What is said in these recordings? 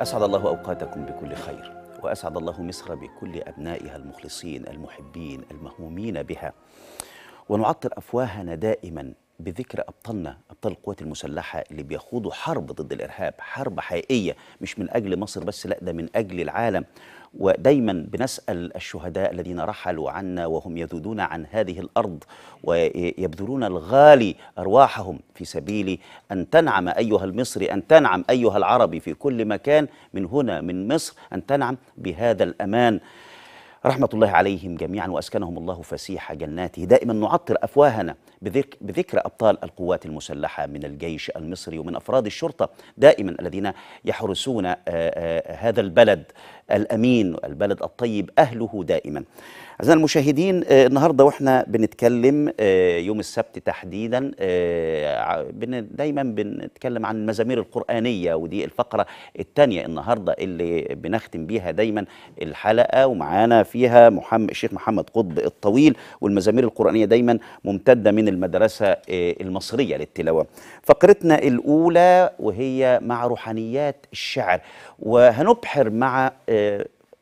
أسعد الله أوقاتكم بكل خير وأسعد الله مصر بكل أبنائها المخلصين المحبين المهمومين بها ونعطر أفواهنا دائما بذكر أبطالنا أبطال القوات المسلحة اللي بيخوضوا حرب ضد الإرهاب حرب حقيقية مش من أجل مصر بس لا ده من أجل العالم ودايما بنسأل الشهداء الذين رحلوا عنا وهم يذودون عن هذه الأرض ويبذلون الغالي أرواحهم في سبيل أن تنعم أيها المصري أن تنعم أيها العربي في كل مكان من هنا من مصر أن تنعم بهذا الأمان رحمة الله عليهم جميعا وأسكنهم الله فسيح جناته دائما نعطر أفواهنا بذك بذكر أبطال القوات المسلحة من الجيش المصري ومن أفراد الشرطة دائما الذين يحرسون هذا البلد الأمين البلد الطيب أهله دائما أعزائي المشاهدين آه، النهارده واحنا بنتكلم آه، يوم السبت تحديدا آه، دايما بنتكلم عن المزامير القرآنية ودي الفقرة الثانية النهارده اللي بنختم بيها دايما الحلقة ومعانا فيها محمد الشيخ محمد قطب الطويل والمزامير القرآنية دايما ممتدة من المدرسة المصرية للتلاوة. فقرتنا الأولى وهي مع روحانيات الشعر وهنبحر مع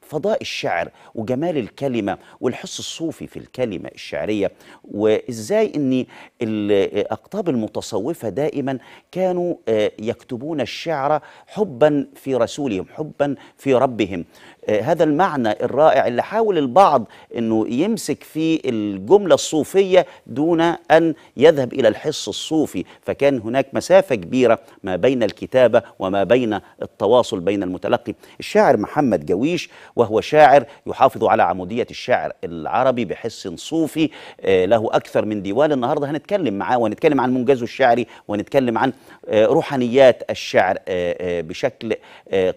فضاء الشعر وجمال الكلمة والحس الصوفي في الكلمة الشعرية وإزاي أن الأقطاب المتصوفة دائما كانوا آه، يكتبون الشعر حبا في رسولهم حبا في ربهم آه، هذا المعنى الرائع اللي حاول البعض انه يمسك في الجمله الصوفيه دون ان يذهب الى الحس الصوفي فكان هناك مسافه كبيره ما بين الكتابه وما بين التواصل بين المتلقي الشاعر محمد جويش وهو شاعر يحافظ على عموديه الشعر العربي بحس صوفي آه، له اكثر من ديوان النهارده هنتكلم معاه ونتكلم عن منجزه الشعري ونتكلم عن آه، روحانيات الشعر آه، آه، بشكل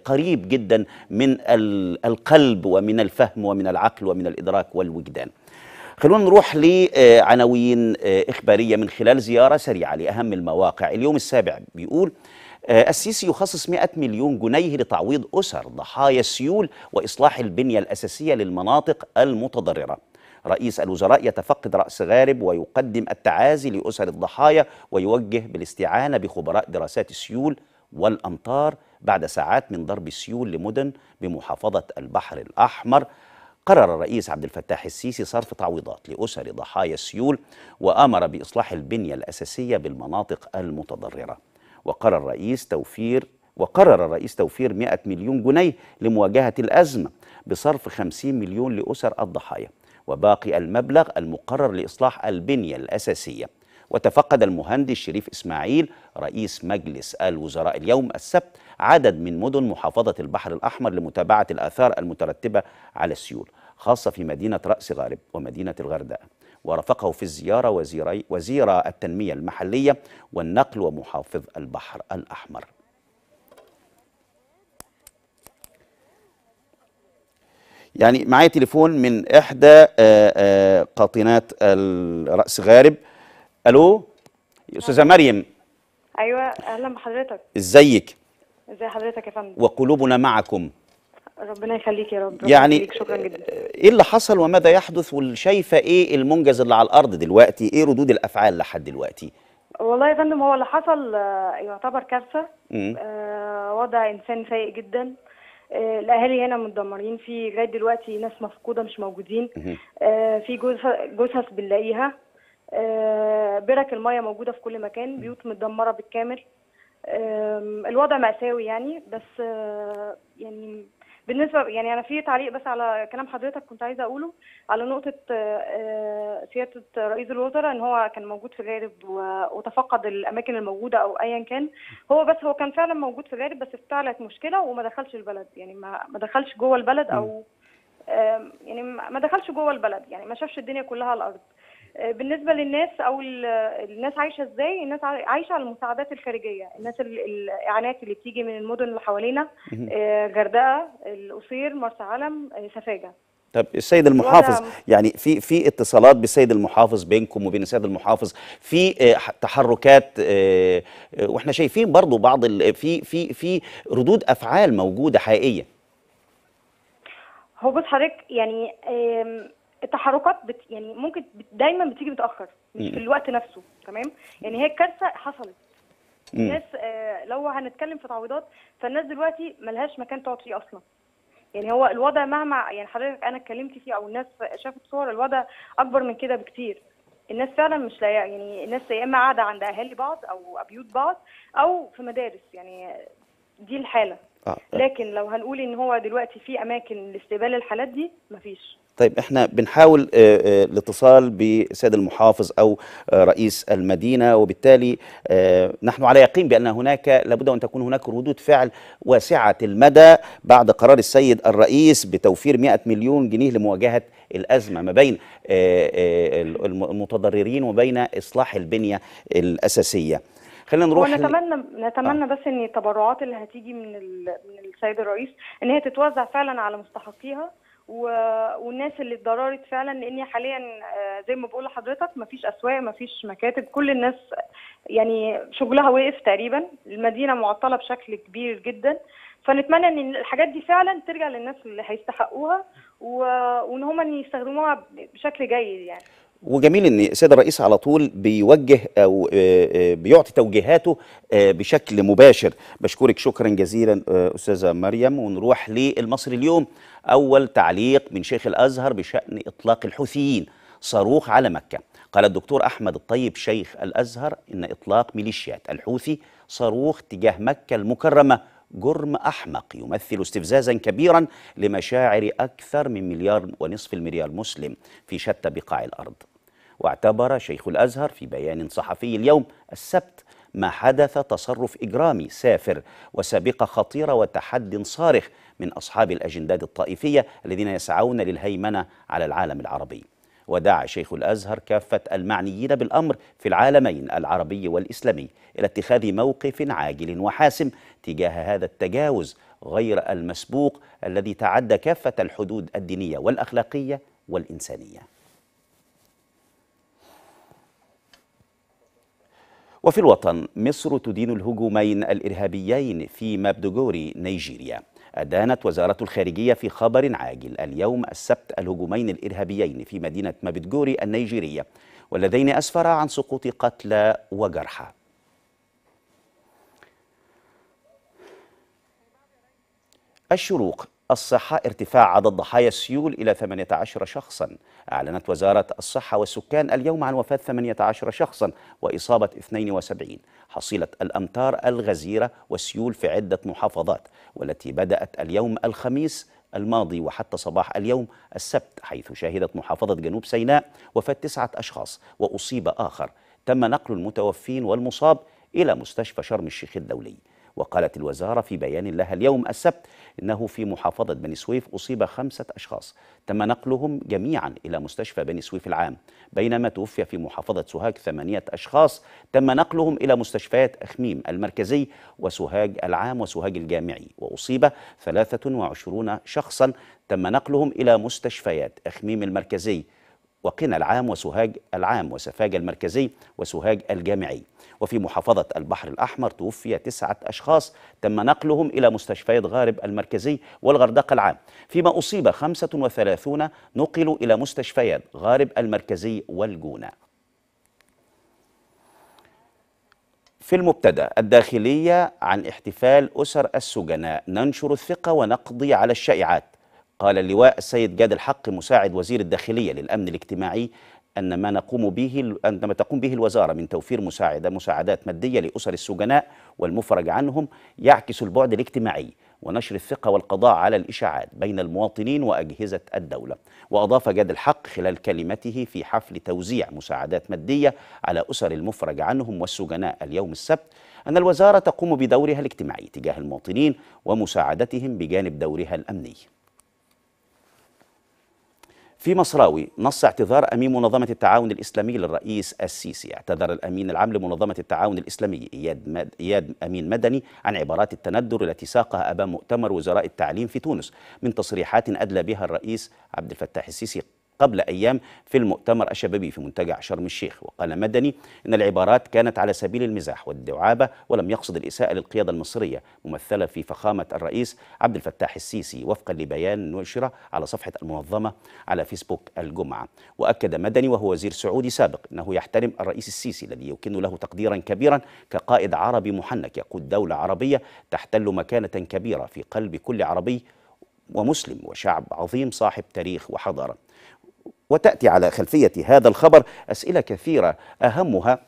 قريب جدا من القلب ومن الفهم ومن العقل ومن الإدراك والوجدان خلونا نروح لعناوين إخبارية من خلال زيارة سريعة لأهم المواقع اليوم السابع بيقول السيسي يخصص 100 مليون جنيه لتعويض أسر ضحايا السيول وإصلاح البنية الأساسية للمناطق المتضررة رئيس الوزراء يتفقد رأس غارب ويقدم التعازي لأسر الضحايا ويوجه بالاستعانة بخبراء دراسات السيول والأمطار بعد ساعات من ضرب السيول لمدن بمحافظة البحر الأحمر قرر الرئيس عبد الفتاح السيسي صرف تعويضات لأسر ضحايا السيول وآمر بإصلاح البنية الأساسية بالمناطق المتضررة وقرر الرئيس توفير وقرر الرئيس توفير 100 مليون جنيه لمواجهة الأزمة بصرف 50 مليون لأسر الضحايا وباقي المبلغ المقرر لإصلاح البنية الأساسية وتفقد المهندس شريف إسماعيل رئيس مجلس الوزراء اليوم السبت عدد من مدن محافظة البحر الأحمر لمتابعة الآثار المترتبة على السيول خاصة في مدينة رأس غارب ومدينة الغرداء ورافقه في الزيارة وزير التنمية المحلية والنقل ومحافظ البحر الأحمر يعني معايا تليفون من احدى آه، آه، قاطنات الراس غارب الو استاذه مريم ايوه اهلا بحضرتك ازيك ازي حضرتك يا فندم وقلوبنا معكم ربنا يخليك يا رب يعني شكرا جدا ايه اللي حصل وماذا يحدث وشايفه ايه المنجز اللي على الارض دلوقتي ايه ردود الافعال لحد دلوقتي والله يا فندم هو اللي حصل آه، يعتبر كارثه وضع انسان سيء جدا آه، الاهالي هنا متدمرين في لغايه دلوقتي ناس مفقوده مش موجودين آه، في جثث بنلاقيها آه، برك المايه موجوده في كل مكان بيوت متدمره بالكامل الوضع مأساوي يعني بس يعني بالنسبه يعني انا في تعليق بس على كلام حضرتك كنت عايزه اقوله على نقطه آه، آه، سياده رئيس الوزراء ان هو كان موجود في الغالب وتفقد الاماكن الموجوده او ايا كان هو بس هو كان فعلا موجود في الغالب بس افتعلت مشكله وما دخلش البلد يعني ما دخلش جوه البلد او يعني ما دخلش جوه البلد يعني ما شافش الدنيا كلها على الارض بالنسبه للناس او الناس عايشه ازاي الناس عايشه على المساعدات الخارجيه الناس الاعانات اللي بتيجي من المدن اللي حوالينا جردقه آه، القصير مرسى علم آه، سفاجه طب السيد المحافظ يعني في في اتصالات بالسيد المحافظ بينكم وبين السيد المحافظ في آه، تحركات واحنا شايفين برضو بعض في في في ردود افعال موجوده حقيقيه هو بص حضرتك يعني التحركات بت يعني ممكن دايما بتيجي متاخر مش في الوقت نفسه تمام يعني هي الكارثه حصلت الناس آه لو هنتكلم في تعويضات فالناس دلوقتي ملهاش مكان تقعد فيه اصلا يعني هو الوضع مهما يعني حضرتك انا اتكلمت فيه او الناس شافت صور الوضع اكبر من كده بكتير الناس فعلا مش لا يعني الناس يا اما قاعده عند اهالي بعض او بيوت بعض او في مدارس يعني دي الحاله آه. لكن لو هنقول ان هو دلوقتي في اماكن لاستقبال الحالات دي مفيش طيب احنا بنحاول آه، آه، الاتصال بسيد المحافظ او آه، رئيس المدينه وبالتالي نحن على يقين بان هناك لابد ان تكون هناك ردود فعل واسعه المدى بعد قرار السيد الرئيس بتوفير 100 مليون جنيه لمواجهه الازمه ما بين المتضررين وبين اصلاح البنيه الاساسيه خلينا نروح ونتمنى ل... نتمنى آه. بس ان التبرعات اللي هتيجي من ال... من السيد الرئيس ان هي تتوزع فعلا على مستحقيها والناس اللي اتضررت فعلا لان حاليا آه، زي ما بقول لحضرتك مفيش اسواق مفيش مكاتب كل الناس يعني شغلها وقف تقريبا المدينه معطله بشكل كبير جدا فنتمنى ان الحاجات دي فعلا ترجع للناس اللي هيستحقوها وان هم يستخدموها بشكل جيد يعني وجميل ان السيد الرئيس على طول بيوجه او آه، آه، بيعطي توجيهاته آه، بشكل مباشر بشكرك شكرا جزيلا استاذه مريم ونروح للمصري اليوم اول تعليق من شيخ الازهر بشان اطلاق الحوثيين صاروخ على مكه قال الدكتور احمد الطيب شيخ الازهر ان اطلاق ميليشيات الحوثي صاروخ تجاه مكه المكرمه جرم احمق يمثل استفزازا كبيرا لمشاعر اكثر من مليار ونصف المليار مسلم في شتى بقاع الارض واعتبر شيخ الازهر في بيان صحفي اليوم السبت ما حدث تصرف اجرامي سافر وسابقه خطيره وتحد صارخ من اصحاب الاجندات الطائفيه الذين يسعون للهيمنه على العالم العربي. ودعا شيخ الازهر كافه المعنيين بالامر في العالمين العربي والاسلامي الى اتخاذ موقف عاجل وحاسم تجاه هذا التجاوز غير المسبوق الذي تعدى كافه الحدود الدينيه والاخلاقيه والانسانيه. وفي الوطن مصر تدين الهجومين الإرهابيين في مابدوغوري نيجيريا أدانت وزارة الخارجية في خبر عاجل اليوم السبت الهجومين الإرهابيين في مدينة مابدوغوري النيجيرية واللذين أسفرا عن سقوط قتلى وجرحى الشروق الصحة ارتفاع عدد ضحايا السيول إلى 18 شخصا أعلنت وزارة الصحة والسكان اليوم عن وفاة 18 شخصا وإصابة 72 حصيلة الأمطار الغزيرة والسيول في عدة محافظات والتي بدأت اليوم الخميس الماضي وحتى صباح اليوم السبت حيث شهدت محافظة جنوب سيناء وفاة تسعة أشخاص وأصيب آخر تم نقل المتوفين والمصاب إلى مستشفى شرم الشيخ الدولي وقالت الوزارة في بيان لها اليوم السبت إنه في محافظة بني سويف أصيب خمسة أشخاص تم نقلهم جميعا إلى مستشفى بني سويف العام بينما توفي في محافظة سوهاج ثمانية أشخاص تم نقلهم إلى مستشفيات أخميم المركزي وسوهاج العام وسوهاج الجامعي وأصيب 23 شخصا تم نقلهم إلى مستشفيات أخميم المركزي وقنا العام وسوهاج العام وسفاج المركزي وسوهاج الجامعي وفي محافظة البحر الأحمر توفي تسعة أشخاص تم نقلهم إلى مستشفيات غارب المركزي والغردقة العام فيما أصيب 35 نقلوا إلى مستشفيات غارب المركزي والجونة في المبتدا الداخليه عن احتفال اسر السجناء ننشر الثقه ونقضي على الشائعات قال اللواء السيد جاد الحق مساعد وزير الداخلية للأمن الاجتماعي أن ما نقوم به أن ما تقوم به الوزارة من توفير مساعدة مساعدات مادية لأسر السجناء والمفرج عنهم يعكس البعد الاجتماعي ونشر الثقة والقضاء على الإشاعات بين المواطنين وأجهزة الدولة وأضاف جاد الحق خلال كلمته في حفل توزيع مساعدات مادية على أسر المفرج عنهم والسجناء اليوم السبت أن الوزارة تقوم بدورها الاجتماعي تجاه المواطنين ومساعدتهم بجانب دورها الأمني في مصراوي نص اعتذار امين منظمه التعاون الاسلامي للرئيس السيسي، اعتذر الامين العام لمنظمه التعاون الاسلامي اياد مد... اياد امين مدني عن عبارات التندر التي ساقها امام مؤتمر وزراء التعليم في تونس من تصريحات ادلى بها الرئيس عبد الفتاح السيسي قبل أيام في المؤتمر الشبابي في منتجع شرم الشيخ وقال مدني إن العبارات كانت على سبيل المزاح والدعابة ولم يقصد الإساءة للقيادة المصرية ممثلة في فخامة الرئيس عبد الفتاح السيسي وفقا لبيان نشر على صفحة المنظمة على فيسبوك الجمعة وأكد مدني وهو وزير سعودي سابق أنه يحترم الرئيس السيسي الذي يكن له تقديرا كبيرا كقائد عربي محنك يقود دولة عربية تحتل مكانة كبيرة في قلب كل عربي ومسلم وشعب عظيم صاحب تاريخ وحضاره وتأتي على خلفية هذا الخبر أسئلة كثيرة أهمها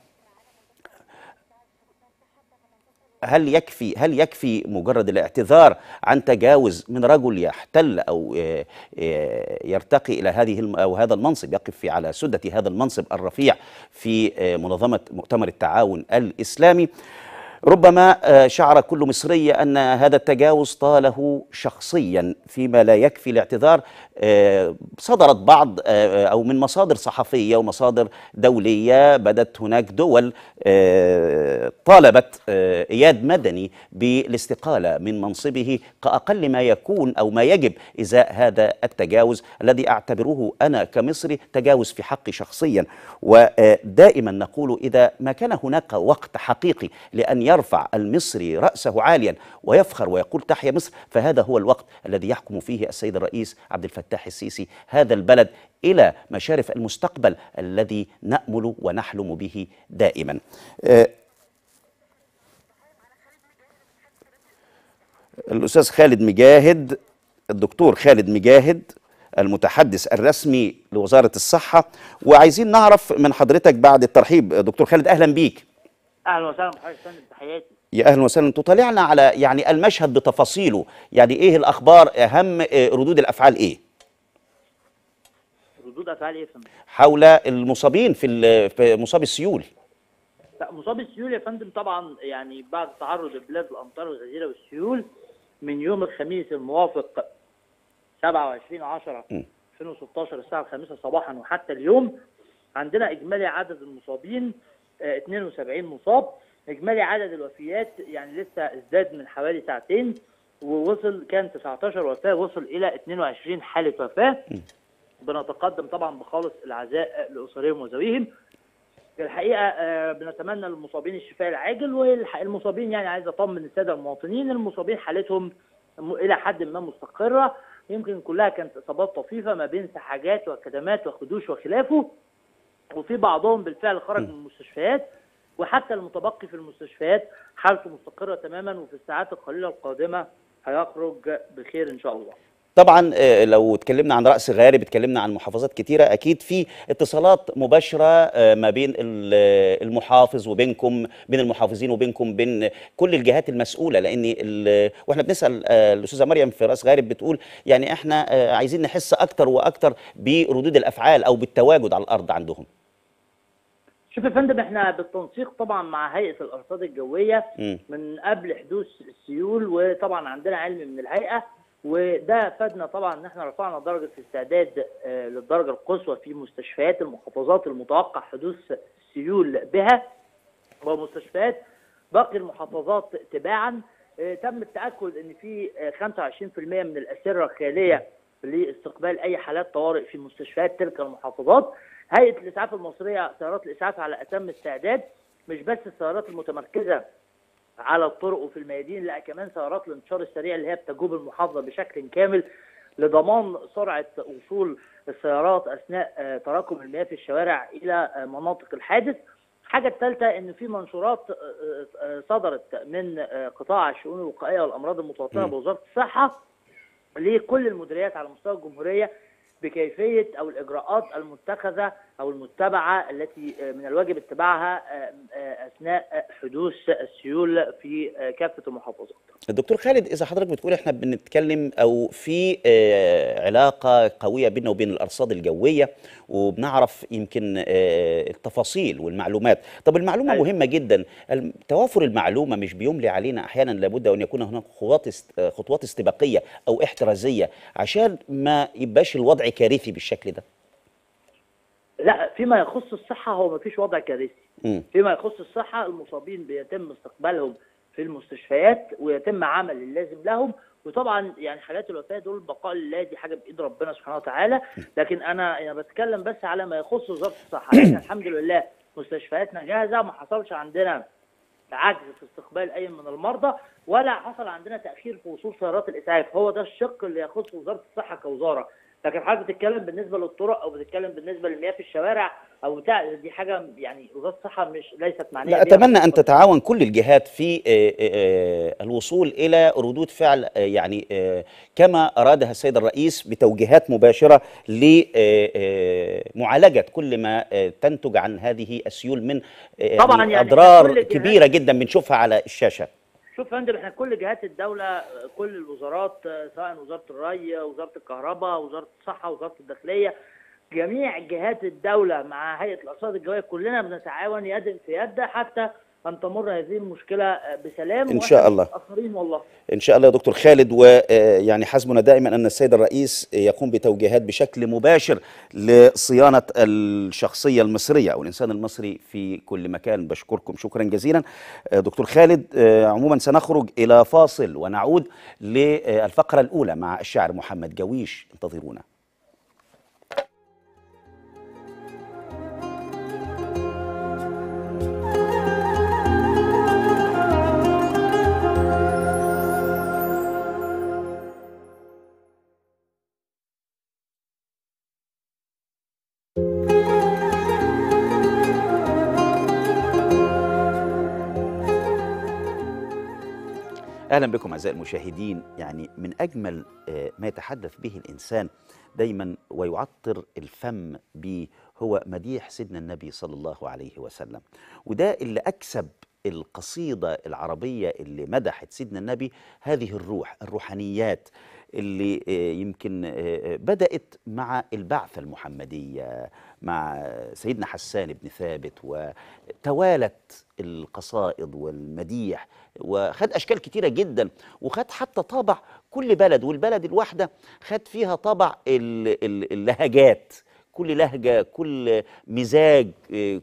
هل يكفي هل يكفي مجرد الاعتذار عن تجاوز من رجل يحتل او آه، آه، يرتقي الى هذه او هذا المنصب يقف في على سده هذا المنصب الرفيع في آه، منظمه مؤتمر التعاون الاسلامي ربما آه، شعر كل مصري أن هذا التجاوز طاله شخصيا فيما لا يكفي الاعتذار آه، صدرت بعض آه، أو من مصادر صحفية ومصادر دولية بدت هناك دول طالبت إياد مدني بالاستقالة من منصبه كأقل ما يكون أو ما يجب إزاء هذا التجاوز الذي أعتبره أنا كمصري تجاوز في حقي شخصيا ودائما نقول إذا ما كان هناك وقت حقيقي لأن يرفع المصري رأسه عاليا ويفخر ويقول تحيا مصر فهذا هو الوقت الذي يحكم فيه السيد الرئيس عبد الفتاح السيسي هذا البلد إلى مشارف المستقبل الذي نأمل ونحلم به دائما أه، الأستاذ خالد مجاهد الدكتور خالد مجاهد المتحدث الرسمي لوزارة الصحة وعايزين نعرف من حضرتك بعد الترحيب دكتور خالد أهلا بيك اهلا وسهلا بحضرتك تحياتي يا اهلا وسهلا تطلعنا على يعني المشهد بتفاصيله يعني ايه الاخبار اهم آه، ردود الافعال ايه ردود افعال ايه فندم حول المصابين في, في مصاب السيول لا مصاب السيول يا فندم طبعا يعني بعد تعرض البلاد للامطار الغزيره والسيول من يوم الخميس الموافق 27 10 2016 الساعه 5 صباحا وحتى اليوم عندنا اجمالي عدد المصابين 72 مصاب اجمالي عدد الوفيات يعني لسه ازداد من حوالي ساعتين ووصل كان 19 وفاه وصل الى 22 حاله وفاه بنتقدم طبعا بخالص العزاء لاسرهم وذويهم الحقيقه آه، بنتمنى للمصابين الشفاء العاجل والمصابين يعني عايز اطمن الساده المواطنين المصابين حالتهم الى حد ما مستقره يمكن كلها كانت اصابات طفيفه ما بين سحاجات وكدمات وخدوش وخلافه وفي بعضهم بالفعل خرج من المستشفيات وحتى المتبقي في المستشفيات حالته مستقره تماما وفي الساعات القليله القادمه هيخرج بخير ان شاء الله طبعا آه، لو اتكلمنا عن راس غارب اتكلمنا عن محافظات كتيره اكيد في اتصالات مباشره آه، ما بين آه، المحافظ وبينكم بين المحافظين وبينكم بين كل الجهات المسؤوله لان واحنا بنسال الاستاذه مريم في راس غارب بتقول يعني احنا عايزين نحس اكتر واكتر بردود الافعال او بالتواجد على الارض عندهم شوف يا فندم احنا بالتنسيق طبعا مع هيئه الارصاد الجويه من قبل حدوث السيول وطبعا عندنا علم من الهيئه وده فادنا طبعا ان احنا رفعنا درجه الاستعداد آه، للدرجه القصوى في مستشفيات المحافظات المتوقع حدوث السيول بها ومستشفيات باقي المحافظات تباعا آه، تم التاكد ان في 25% آه، من الاسره الخاليه لاستقبال اي حالات طوارئ في مستشفيات تلك المحافظات هيئه الاسعاف المصريه سيارات الاسعاف على اتم استعداد مش بس السيارات المتمركزه على الطرق وفي الميادين لا كمان سيارات الانتشار السريع اللي هي بتجوب المحافظه بشكل كامل لضمان سرعه وصول السيارات اثناء آه، تراكم المياه في الشوارع الى آه، مناطق الحادث. الحاجه الثالثه ان في منشورات آه، صدرت من قطاع الشؤون الوقائيه والامراض المتوطنه بوزاره الصحه لكل المديريات على مستوى الجمهوريه بكيفيه او الاجراءات المتخذه او المتبعه التي آه، من الواجب اتباعها آه، آه، اثناء حدوث السيول في كافه المحافظات. الدكتور خالد اذا حضرتك بتقول احنا بنتكلم او في علاقه قويه بيننا وبين الارصاد الجويه وبنعرف يمكن التفاصيل والمعلومات، طب المعلومه أيوة. مهمه جدا، توافر المعلومه مش بيملي علينا احيانا لابد ان يكون هناك خطوات خطوات استباقيه او احترازيه عشان ما يبقاش الوضع كارثي بالشكل ده. لا فيما يخص الصحه هو ما فيش وضع كارثي فيما يخص الصحه المصابين بيتم استقبالهم في المستشفيات ويتم عمل اللازم لهم وطبعا يعني حالات الوفاه دول بقاء لله دي حاجه بايد ربنا سبحانه وتعالى لكن انا انا بتكلم بس على ما يخص وزاره الصحه احنا الحمد لله مستشفياتنا جاهزه ما حصلش عندنا عجز في استقبال اي من المرضى ولا حصل عندنا تاخير في وصول سيارات الاسعاف هو ده الشق اللي يخص وزاره الصحه كوزاره لكن حضرتك بتتكلم بالنسبه للطرق او بتتكلم بالنسبه للمياه في الشوارع او بتاع دي حاجه يعني وزاره الصحه مش ليست معنيه لا اتمنى ان تتعاون كل الجهات في آه، آه، آه، الوصول الى ردود فعل يعني كما ارادها السيد الرئيس بتوجيهات مباشره لمعالجه كل ما تنتج عن هذه السيول من طبعا يعني اضرار كبيره جدا بنشوفها على الشاشه شوف يا فندم احنا كل جهات الدوله كل الوزارات سواء وزاره الري وزاره الكهرباء وزاره الصحه وزاره الداخليه جميع جهات الدوله مع هيئه الارصاد الجويه كلنا بنتعاون يد في يد حتى أن تمر هذه المشكلة بسلام إن شاء الله والله إن شاء الله يا دكتور خالد ويعني حسبنا دائما أن السيد الرئيس يقوم بتوجيهات بشكل مباشر لصيانة الشخصية المصرية أو الإنسان المصري في كل مكان بشكركم شكرا جزيلا دكتور خالد عموما سنخرج إلى فاصل ونعود للفقرة الأولى مع الشاعر محمد جويش انتظرونا اهلا بكم اعزائي المشاهدين يعني من اجمل آه، ما يتحدث به الانسان دايما ويعطر الفم به هو مديح سيدنا النبي صلى الله عليه وسلم وده اللي اكسب القصيده العربيه اللي مدحت سيدنا النبي هذه الروح الروحانيات اللي آه، يمكن آه، بدأت مع البعثة المحمدية مع سيدنا حسان بن ثابت وتوالت القصائد والمديح وخد اشكال كتيره جدا وخد حتى طابع كل بلد والبلد الواحده خد فيها طابع اللهجات كل لهجه كل مزاج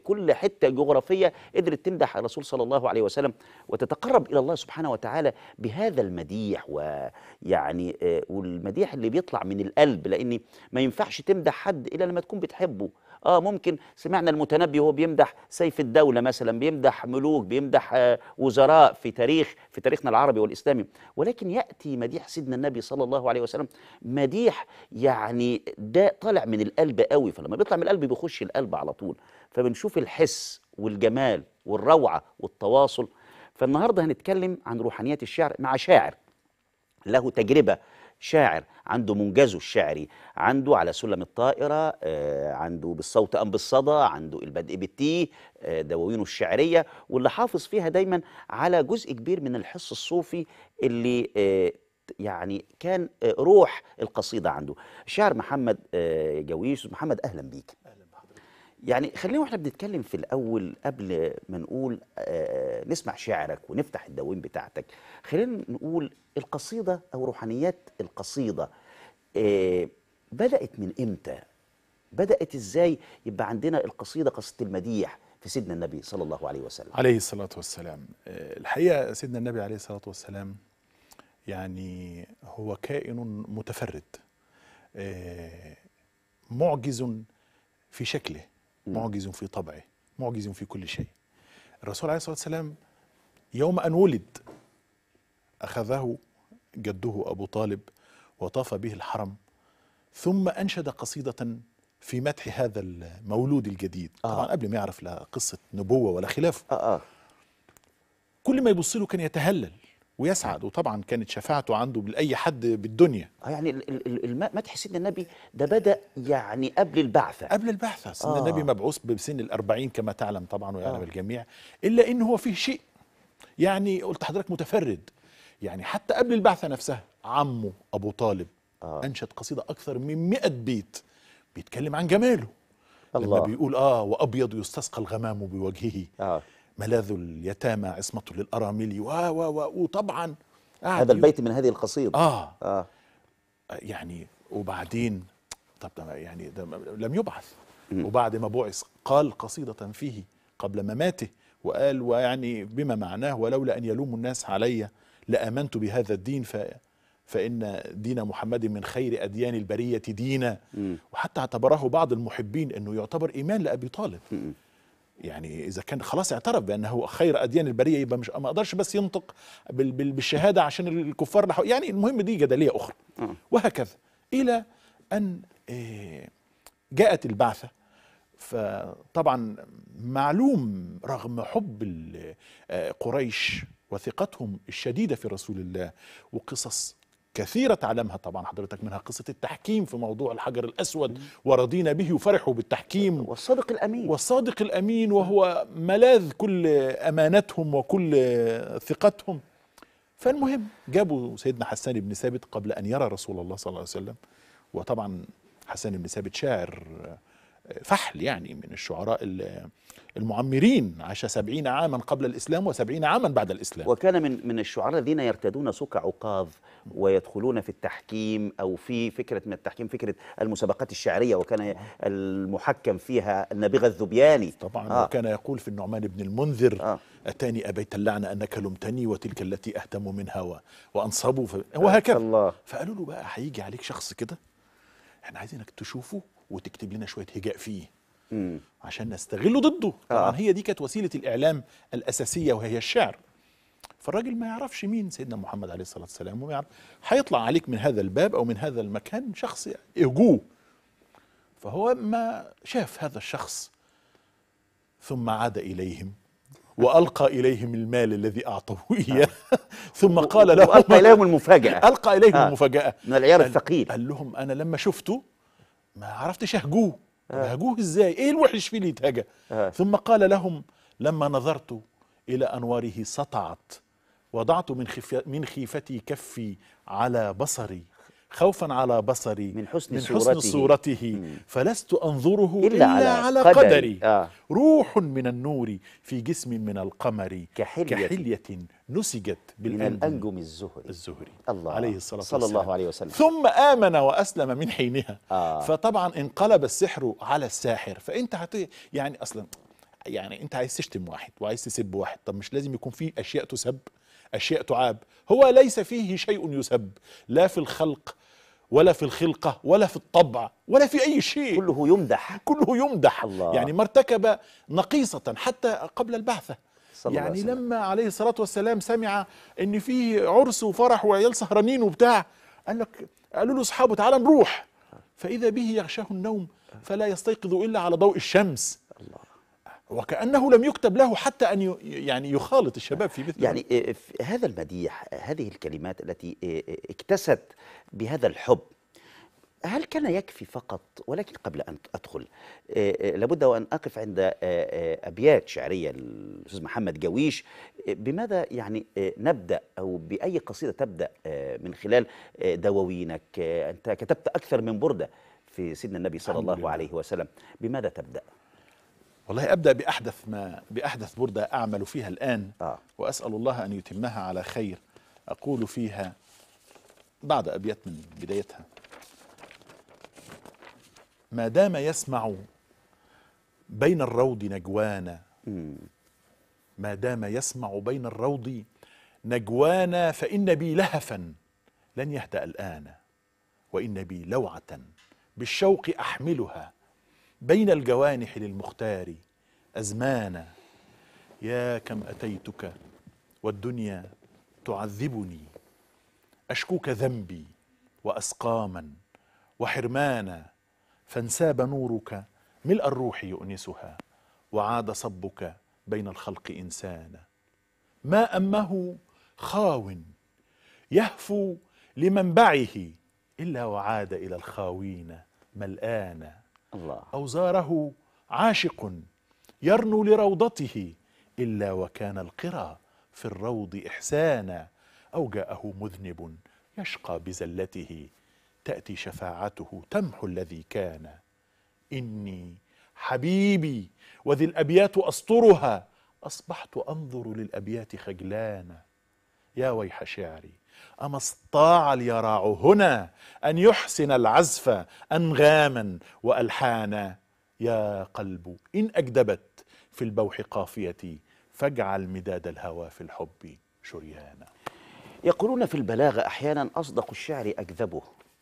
كل حته جغرافيه قدرت تمدح الرسول صلى الله عليه وسلم وتتقرب الى الله سبحانه وتعالى بهذا المديح ويعني آه، والمديح اللي بيطلع من القلب لان ما ينفعش تمدح حد الا لما تكون بتحبه اه ممكن سمعنا المتنبي وهو بيمدح سيف الدوله مثلا بيمدح ملوك بيمدح آه وزراء في تاريخ في تاريخنا العربي والاسلامي ولكن ياتي مديح سيدنا النبي صلى الله عليه وسلم مديح يعني ده طالع من القلب قوي فلما بيطلع من القلب بيخش القلب على طول فبنشوف الحس والجمال والروعه والتواصل فالنهارده هنتكلم عن روحانيات الشعر مع شاعر له تجربه شاعر عنده منجزه الشعري عنده على سلم الطائرة آه، عنده بالصوت أم بالصدى عنده البدء بالتي آه، دواوينه الشعرية واللي حافظ فيها دايما على جزء كبير من الحس الصوفي اللي آه، يعني كان روح القصيدة عنده شاعر محمد جويس محمد أهلا بيك يعني خلينا واحنا بنتكلم في الاول قبل ما نقول آه نسمع شعرك ونفتح الدواوين بتاعتك خلينا نقول القصيده او روحانيات القصيده آه بدات من امتى بدات ازاي يبقى عندنا القصيده قصيده المديح في سيدنا النبي صلى الله عليه وسلم عليه الصلاه والسلام آه، الحقيقه سيدنا النبي عليه الصلاه والسلام يعني هو كائن متفرد آه، معجز في شكله معجز في طبعه معجز في كل شيء الرسول عليه الصلاة والسلام يوم أن ولد أخذه جده أبو طالب وطاف به الحرم ثم أنشد قصيدة في مدح هذا المولود الجديد آه. طبعا قبل ما يعرف لا قصة نبوة ولا خلافه آه آه. كل ما يبص له كان يتهلل ويسعد وطبعا كانت شفاعته عنده لأي حد بالدنيا آه، يعني مدح سيدنا النبي ده بدأ يعني قبل البعثة قبل البعثة سيدنا آه. النبي مبعوث بسن الأربعين كما تعلم طبعا ويعلم آه. الجميع إلا إن هو فيه شيء يعني قلت حضرتك متفرد يعني حتى قبل البعثة نفسها عمه أبو طالب آه. أنشد قصيدة أكثر من 100 بيت بيتكلم عن جماله الله. لما بيقول آه وأبيض يستسقى الغمام بوجهه آه. ملاذ اليتامى عصمة للأرامل و و وطبعا هذا البيت من هذه القصيدة آه, آه يعني وبعدين طب يعني ده لم يبعث وبعد ما بعث قال قصيدة فيه قبل مماته وقال ويعني بما معناه ولولا أن يلوم الناس علي لآمنت بهذا الدين ف فإن دين محمد من خير أديان البرية دينا وحتى اعتبره بعض المحبين أنه يعتبر إيمان لأبي طالب يعني اذا كان خلاص اعترف بانه خير اديان البريه يبقى مش ما اقدرش بس ينطق بالشهاده عشان الكفار نحو يعني المهم دي جدليه اخرى آه. وهكذا الى ان آه، جاءت البعثه فطبعا معلوم رغم حب آه، قريش وثقتهم الشديده في رسول الله وقصص كثيرة تعلمها طبعا حضرتك منها قصة التحكيم في موضوع الحجر الأسود ورضينا به وفرحوا بالتحكيم والصادق الأمين والصادق الأمين وهو ملاذ كل أمانتهم وكل ثقتهم فالمهم جابوا سيدنا حسان بن ثابت قبل أن يرى رسول الله صلى الله عليه وسلم وطبعا حسان بن ثابت شاعر آه، فحل يعني من الشعراء اللي المعمرين عاش سبعين عاما قبل الإسلام وسبعين عاما بعد الإسلام وكان من, من الشعراء الذين يرتدون سوق عقاظ ويدخلون في التحكيم أو في فكرة من التحكيم فكرة المسابقات الشعرية وكان المحكم فيها النابغة الذبياني طبعا آه. وكان يقول في النعمان بن المنذر آه. أتاني أبيت اللعنة أنك لمتني وتلك التي أهتم من هوى وأنصبوا وهكذا الله. فقالوا له بقى هيجي عليك شخص كده احنا عايزينك تشوفه وتكتب لنا شوية هجاء فيه مم. عشان نستغله ضده آه. طبعا هي دي كانت وسيله الاعلام الاساسيه وهي الشعر فالراجل ما يعرفش مين سيدنا محمد عليه الصلاه والسلام وما يعرف هيطلع عليك من هذا الباب او من هذا المكان شخص اهجوه فهو ما شاف هذا الشخص ثم عاد اليهم والقى اليهم المال الذي اعطوه آه. اياه ثم قال لهم القى اليهم المفاجاه القى اليهم المفاجاه من العيار الثقيل قال لهم انا لما شفته ما عرفتش اهجوه طب آه. ازاي ايه الوحش فيه اللي يتهجى آه. ثم قال لهم لما نظرت الى انواره سطعت وضعت من, خف... من خيفتي كفي على بصري خوفا على بصري من حسن, من حسن صورته, صورته فلست أنظره إلا, إلا على, على قدري, قدري آه روح من النور في جسم من القمر كحلية, كحلية نسجت بالأنجم الزهري الزهري الله عليه الصلاة صلى والسلام. الله عليه وسلم ثم آمن وأسلم من حينها آه فطبعا انقلب السحر على الساحر فأنت هت يعني أصلا يعني أنت عايز تشتم واحد وعايز تسب واحد طب مش لازم يكون في أشياء تسب أشياء تعاب هو ليس فيه شيء يسب لا في الخلق ولا في الخلقة ولا في الطبع ولا في أي شيء كله يمدح كله يمدح الله. يعني ما ارتكب نقيصة حتى قبل البعثة صلى يعني الله لما عليه الصلاة والسلام سمع أن في عرس وفرح وعيال سهرانين وبتاع قال لك قالوا له أصحابه تعالى نروح فإذا به يغشاه النوم فلا يستيقظ إلا على ضوء الشمس الله وكأنه لم يكتب له حتى أن يعني يخالط الشباب في مثل يعني إيه، إيه، في هذا المديح هذه الكلمات التي إيه، اكتست بهذا الحب هل كان يكفي فقط ولكن قبل أن أدخل لابد وأن أقف عند أبيات شعرية الأستاذ محمد جويش بماذا يعني نبدأ أو بأي قصيدة تبدأ من خلال دواوينك أنت كتبت أكثر من بردة في سيدنا النبي صلى الله عليه وسلم بماذا تبدأ؟ والله ابدا باحدث ما باحدث برده اعمل فيها الان آه. واسال الله ان يتمها على خير اقول فيها بعض ابيات من بدايتها ما دام يسمع بين الروض نجوانا ما دام يسمع بين الروض نجوانا فإن بي لهفا لن يهدأ الآن وإن بي لوعة بالشوق أحملها بين الجوانح للمختار أزمانا يا كم أتيتك والدنيا تعذبني أشكوك ذنبي وأسقاما وحرمانا فانساب نورك ملء الروح يؤنسها وعاد صبك بين الخلق إنسانا ما أمه خاو يهفو لمنبعه إلا وعاد إلى الخاوين ملآنا الله أو زاره عاشق يرنو لروضته إلا وكان القرى في الروض إحسانا أو جاءه مذنب يشقى بزلته تأتي شفاعته تمحو الذي كان إني حبيبي وذي الأبيات أسطرها أصبحت أنظر للأبيات خجلانا يا ويح شعري أما استطاع اليراع هنا أن يحسن العزف أنغاما وألحانا يا قلب إن أجدبت في البوح قافيتي فاجعل مداد الهوى في الحب شريانا يقولون في البلاغة أحيانا أصدق الشعر أكذبه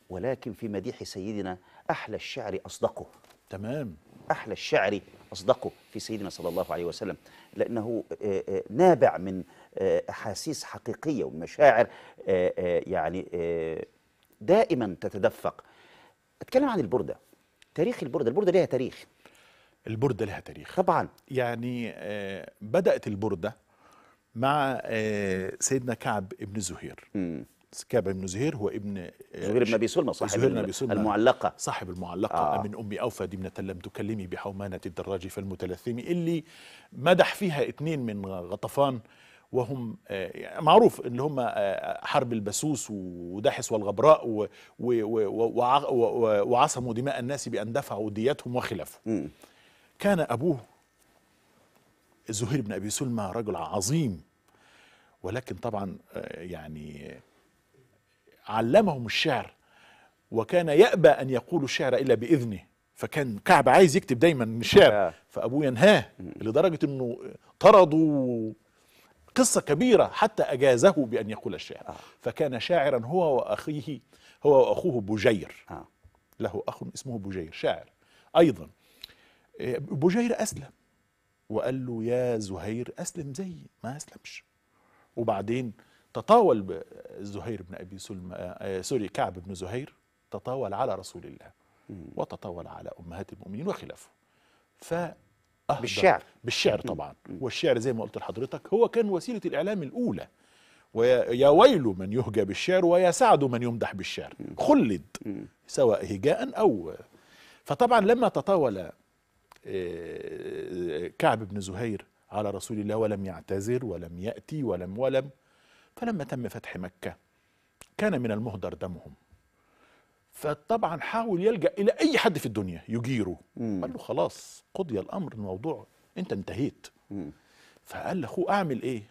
ولكن في مديح سيدنا أحلى الشعر أصدقه تمام أحلى الشعر أصدقه في سيدنا صلى الله عليه وسلم لأنه آه، آه، نابع من احاسيس حقيقيه ومشاعر آه، آه، يعني آه، دائما تتدفق اتكلم عن البرده تاريخ البرده البرده لها تاريخ البرده لها تاريخ طبعا يعني بدات البرده مع سيدنا كعب ابن زهير كعب ابن زهير هو ابن زهير بن ابي سلمى صاحب زهير بن سلمة المعلقه صاحب المعلقه آه. من ام اوفى دمنه لم تكلمي بحومانه الدراج فالمتلثمي اللي مدح فيها اثنين من غطفان وهم آه، معروف اللي هم آه، حرب البسوس وداحس والغبراء وعصموا دماء الناس بأن دفعوا ديتهم وخلافه كان أبوه زهير بن أبي سلمى رجل عظيم ولكن طبعا آه، يعني علمهم الشعر وكان يأبى أن يقولوا الشعر إلا بإذنه فكان كعب عايز يكتب دايما شعر فأبوه ينهاه لدرجة أنه طردوا قصة كبيرة حتى أجازه بأن يقول الشعر آه. فكان شاعرا هو وأخيه هو وأخوه بجير آه. له أخ اسمه بجير شاعر أيضا آه، بجير أسلم وقال له يا زهير أسلم زيي ما أسلمش وبعدين تطاول زهير بن أبي سلمى آه، آه، سوري كعب بن زهير تطاول على رسول الله وتطاول على أمهات المؤمنين وخلافه ف أهدر بالشعر بالشعر طبعا والشعر زي ما قلت لحضرتك هو كان وسيلة الإعلام الأولى ويا ويل من يهجى بالشعر ويا سعد من يمدح بالشعر خلد سواء هجاء أو فطبعا لما تطاول آه، كعب بن زهير على رسول الله ولم يعتذر ولم يأتي ولم ولم فلما تم فتح مكة كان من المهدر دمهم فطبعا حاول يلجا الى اي حد في الدنيا يجيره مم. قال له خلاص قضي الامر الموضوع انت انتهيت مم. فقال لاخوه اعمل ايه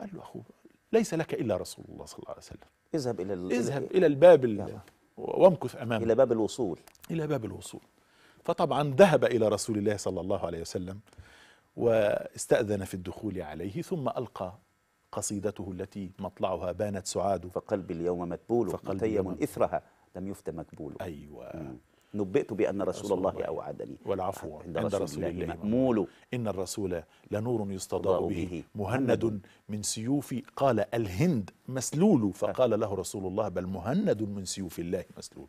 قال له اخوه ليس لك الا رسول الله صلى الله عليه وسلم اذهب الى ال... اذهب الى الباب وامكث امامه الى باب الوصول الى باب الوصول فطبعا ذهب الى رسول الله صلى الله عليه وسلم واستاذن في الدخول عليه ثم القى قصيدته التي مطلعها بانت سعاد فقلبي اليوم متبول متيم اثرها لم يفت مكبوله أيوة نبئت بأن رسول, رسول الله, الله أوعدني والعفو عند, عند رسول, رسول الله, الله مأمول إن الرسول لنور يستضاء به مهند من سيوف قال الهند مسلول فقال له رسول الله بل مهند من سيوف الله مسلول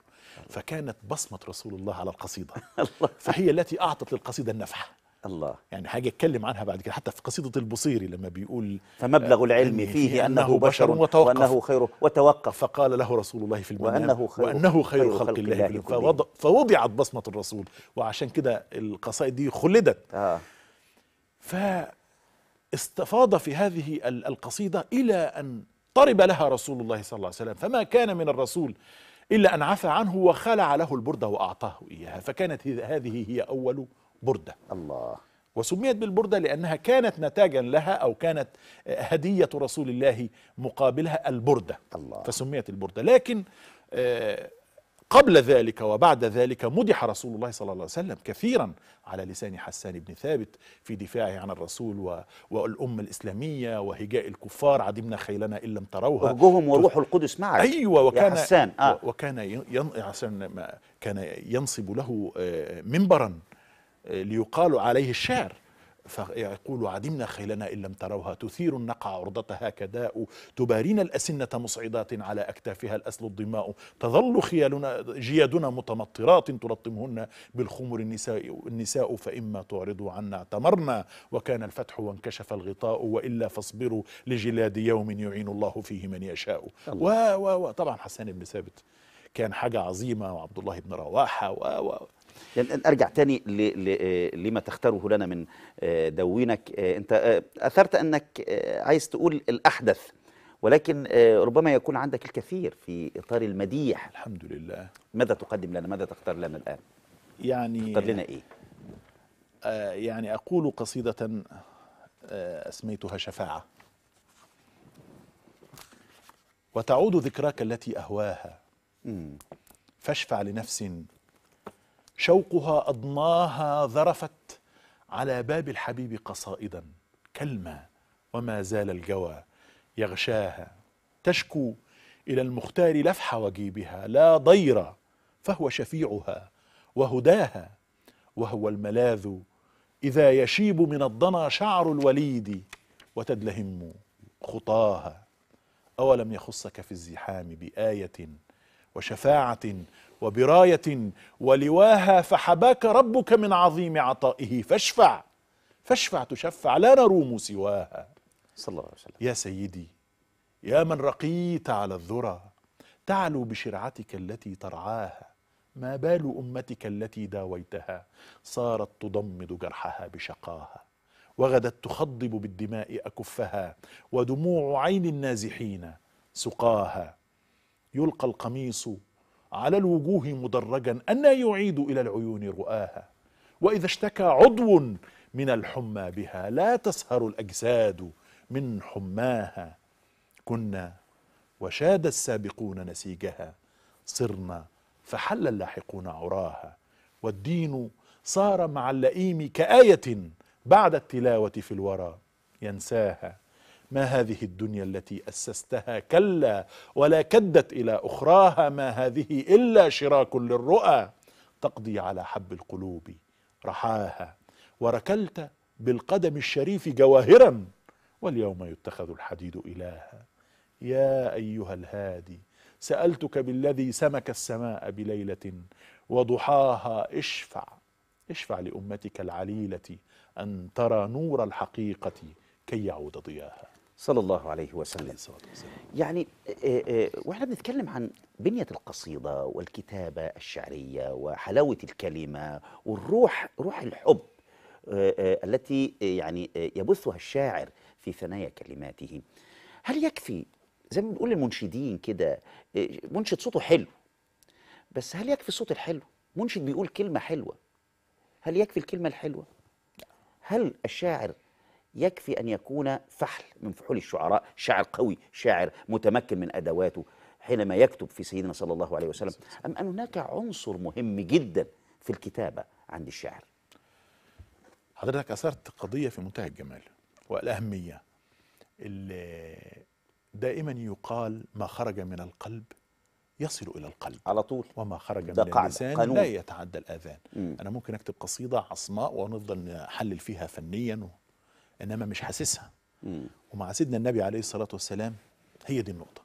فكانت بصمة رسول الله على القصيدة فهي التي أعطت للقصيدة النفحة الله يعني حاجة اتكلم عنها بعد كده حتى في قصيدة البصيري لما بيقول فمبلغ العلم فيه أنه بشر وتوقف وأنه خير وتوقف فقال له رسول الله في المنام وأنه خير, وأنه خير, خير خلق, خلق الله, الله فوضع فوضعت بصمة الرسول وعشان كده القصائد دي خلدت آه. فاستفاض في هذه القصيدة إلى أن طرب لها رسول الله صلى الله عليه وسلم فما كان من الرسول إلا أن عفى عنه وخلع له البردة وأعطاه إياها فكانت هذه هي أول برده الله وسميت بالبردة لأنها كانت نتاجا لها أو كانت هدية رسول الله مقابلها البردة الله فسميت البردة لكن آه، قبل ذلك وبعد ذلك مدح رسول الله صلى الله عليه وسلم كثيرا على لسان حسان بن ثابت في دفاعه عن الرسول والأمة الإسلامية وهجاء الكفار عدمنا خيلنا إن لم تروها أرجوهم وروح القدس معك أيوة وكان يا حسان آه. وكان ين... كان ينصب له آه، منبرا ليقال عليه الشعر فيقول عدمنا خيلنا إن لم تروها تثير النقع عرضتها كداء تبارين الأسنة مصعدات على أكتافها الأسل الضماء تظل خيالنا جيادنا متمطرات تلطمهن بالخمر النساء, النساء فإما تعرضوا عنا اعتمرنا وكان الفتح وانكشف الغطاء وإلا فاصبروا لجلاد يوم يعين الله فيه من يشاء و و و طبعا حسان بن ثابت كان حاجة عظيمة وعبد الله بن رواحة و و يعني ارجع تاني آه، لما تختاره لنا من آه، دوينك آه، انت اثرت انك عايز تقول الاحدث ولكن ربما يكون عندك الكثير في اطار المديح الحمد لله ماذا تقدم لنا ماذا تختار لنا الان يعني تختار لنا ايه يعني اقول قصيده اسميتها شفاعه وتعود ذكراك التي اهواها فاشفع لنفس شوقها أضناها ذرفت على باب الحبيب قصائدا كلمة وما زال الجوى يغشاها تشكو إلى المختار لفح وجيبها لا ضير فهو شفيعها وهداها وهو الملاذ إذا يشيب من الضنا شعر الوليد وتدلهم خطاها أولم يخصك في الزحام بآية وشفاعة وبراية ولواها فحباك ربك من عظيم عطائه فاشفع فاشفع تشفع لا نروم سواها صلى الله عليه وسلم يا سيدي يا من رقيت على الذرى تعلو بشرعتك التي ترعاها ما بال أمتك التي داويتها صارت تضمد جرحها بشقاها وغدت تخضب بالدماء أكفها ودموع عين النازحين سقاها يلقى القميص على الوجوه مدرجا أن يعيد إلى العيون رؤاها وإذا اشتكى عضو من الحمى بها لا تسهر الأجساد من حماها كنا وشاد السابقون نسيجها صرنا فحل اللاحقون عراها والدين صار مع اللئيم كآية بعد التلاوة في الورى ينساها ما هذه الدنيا التي أسستها كلا ولا كدت إلى أخراها ما هذه إلا شراك للرؤى تقضي على حب القلوب رحاها وركلت بالقدم الشريف جواهرا واليوم يتخذ الحديد إلها يا أيها الهادي سألتك بالذي سمك السماء بليلة وضحاها اشفع اشفع لأمتك العليلة أن ترى نور الحقيقة كي يعود ضياها صلى الله عليه وسلم يعني آه، آه، واحنا بنتكلم عن بنية القصيدة والكتابة الشعرية وحلاوة الكلمة والروح روح الحب آه، التي يعني يبثها الشاعر في ثنايا كلماته هل يكفي زي ما بنقول للمنشدين كده منشد صوته حلو بس هل يكفي الصوت الحلو منشد بيقول كلمة حلوة هل يكفي الكلمة الحلوة هل الشاعر يكفي أن يكون فحل من فحول الشعراء شاعر قوي شاعر متمكن من أدواته حينما يكتب في سيدنا صلى الله عليه وسلم أم أن هناك عنصر مهم جدا في الكتابة عند الشاعر حضرتك أثرت قضية في منتهى الجمال والأهمية اللي دائما يقال ما خرج من القلب يصل إلى القلب على طول وما خرج من اللسان قانون. لا يتعدى الآذان م. أنا ممكن أكتب قصيدة عصماء ونفضل نحلل فيها فنيا انما مش حاسسها ومع سيدنا النبي عليه الصلاه والسلام هي دي النقطه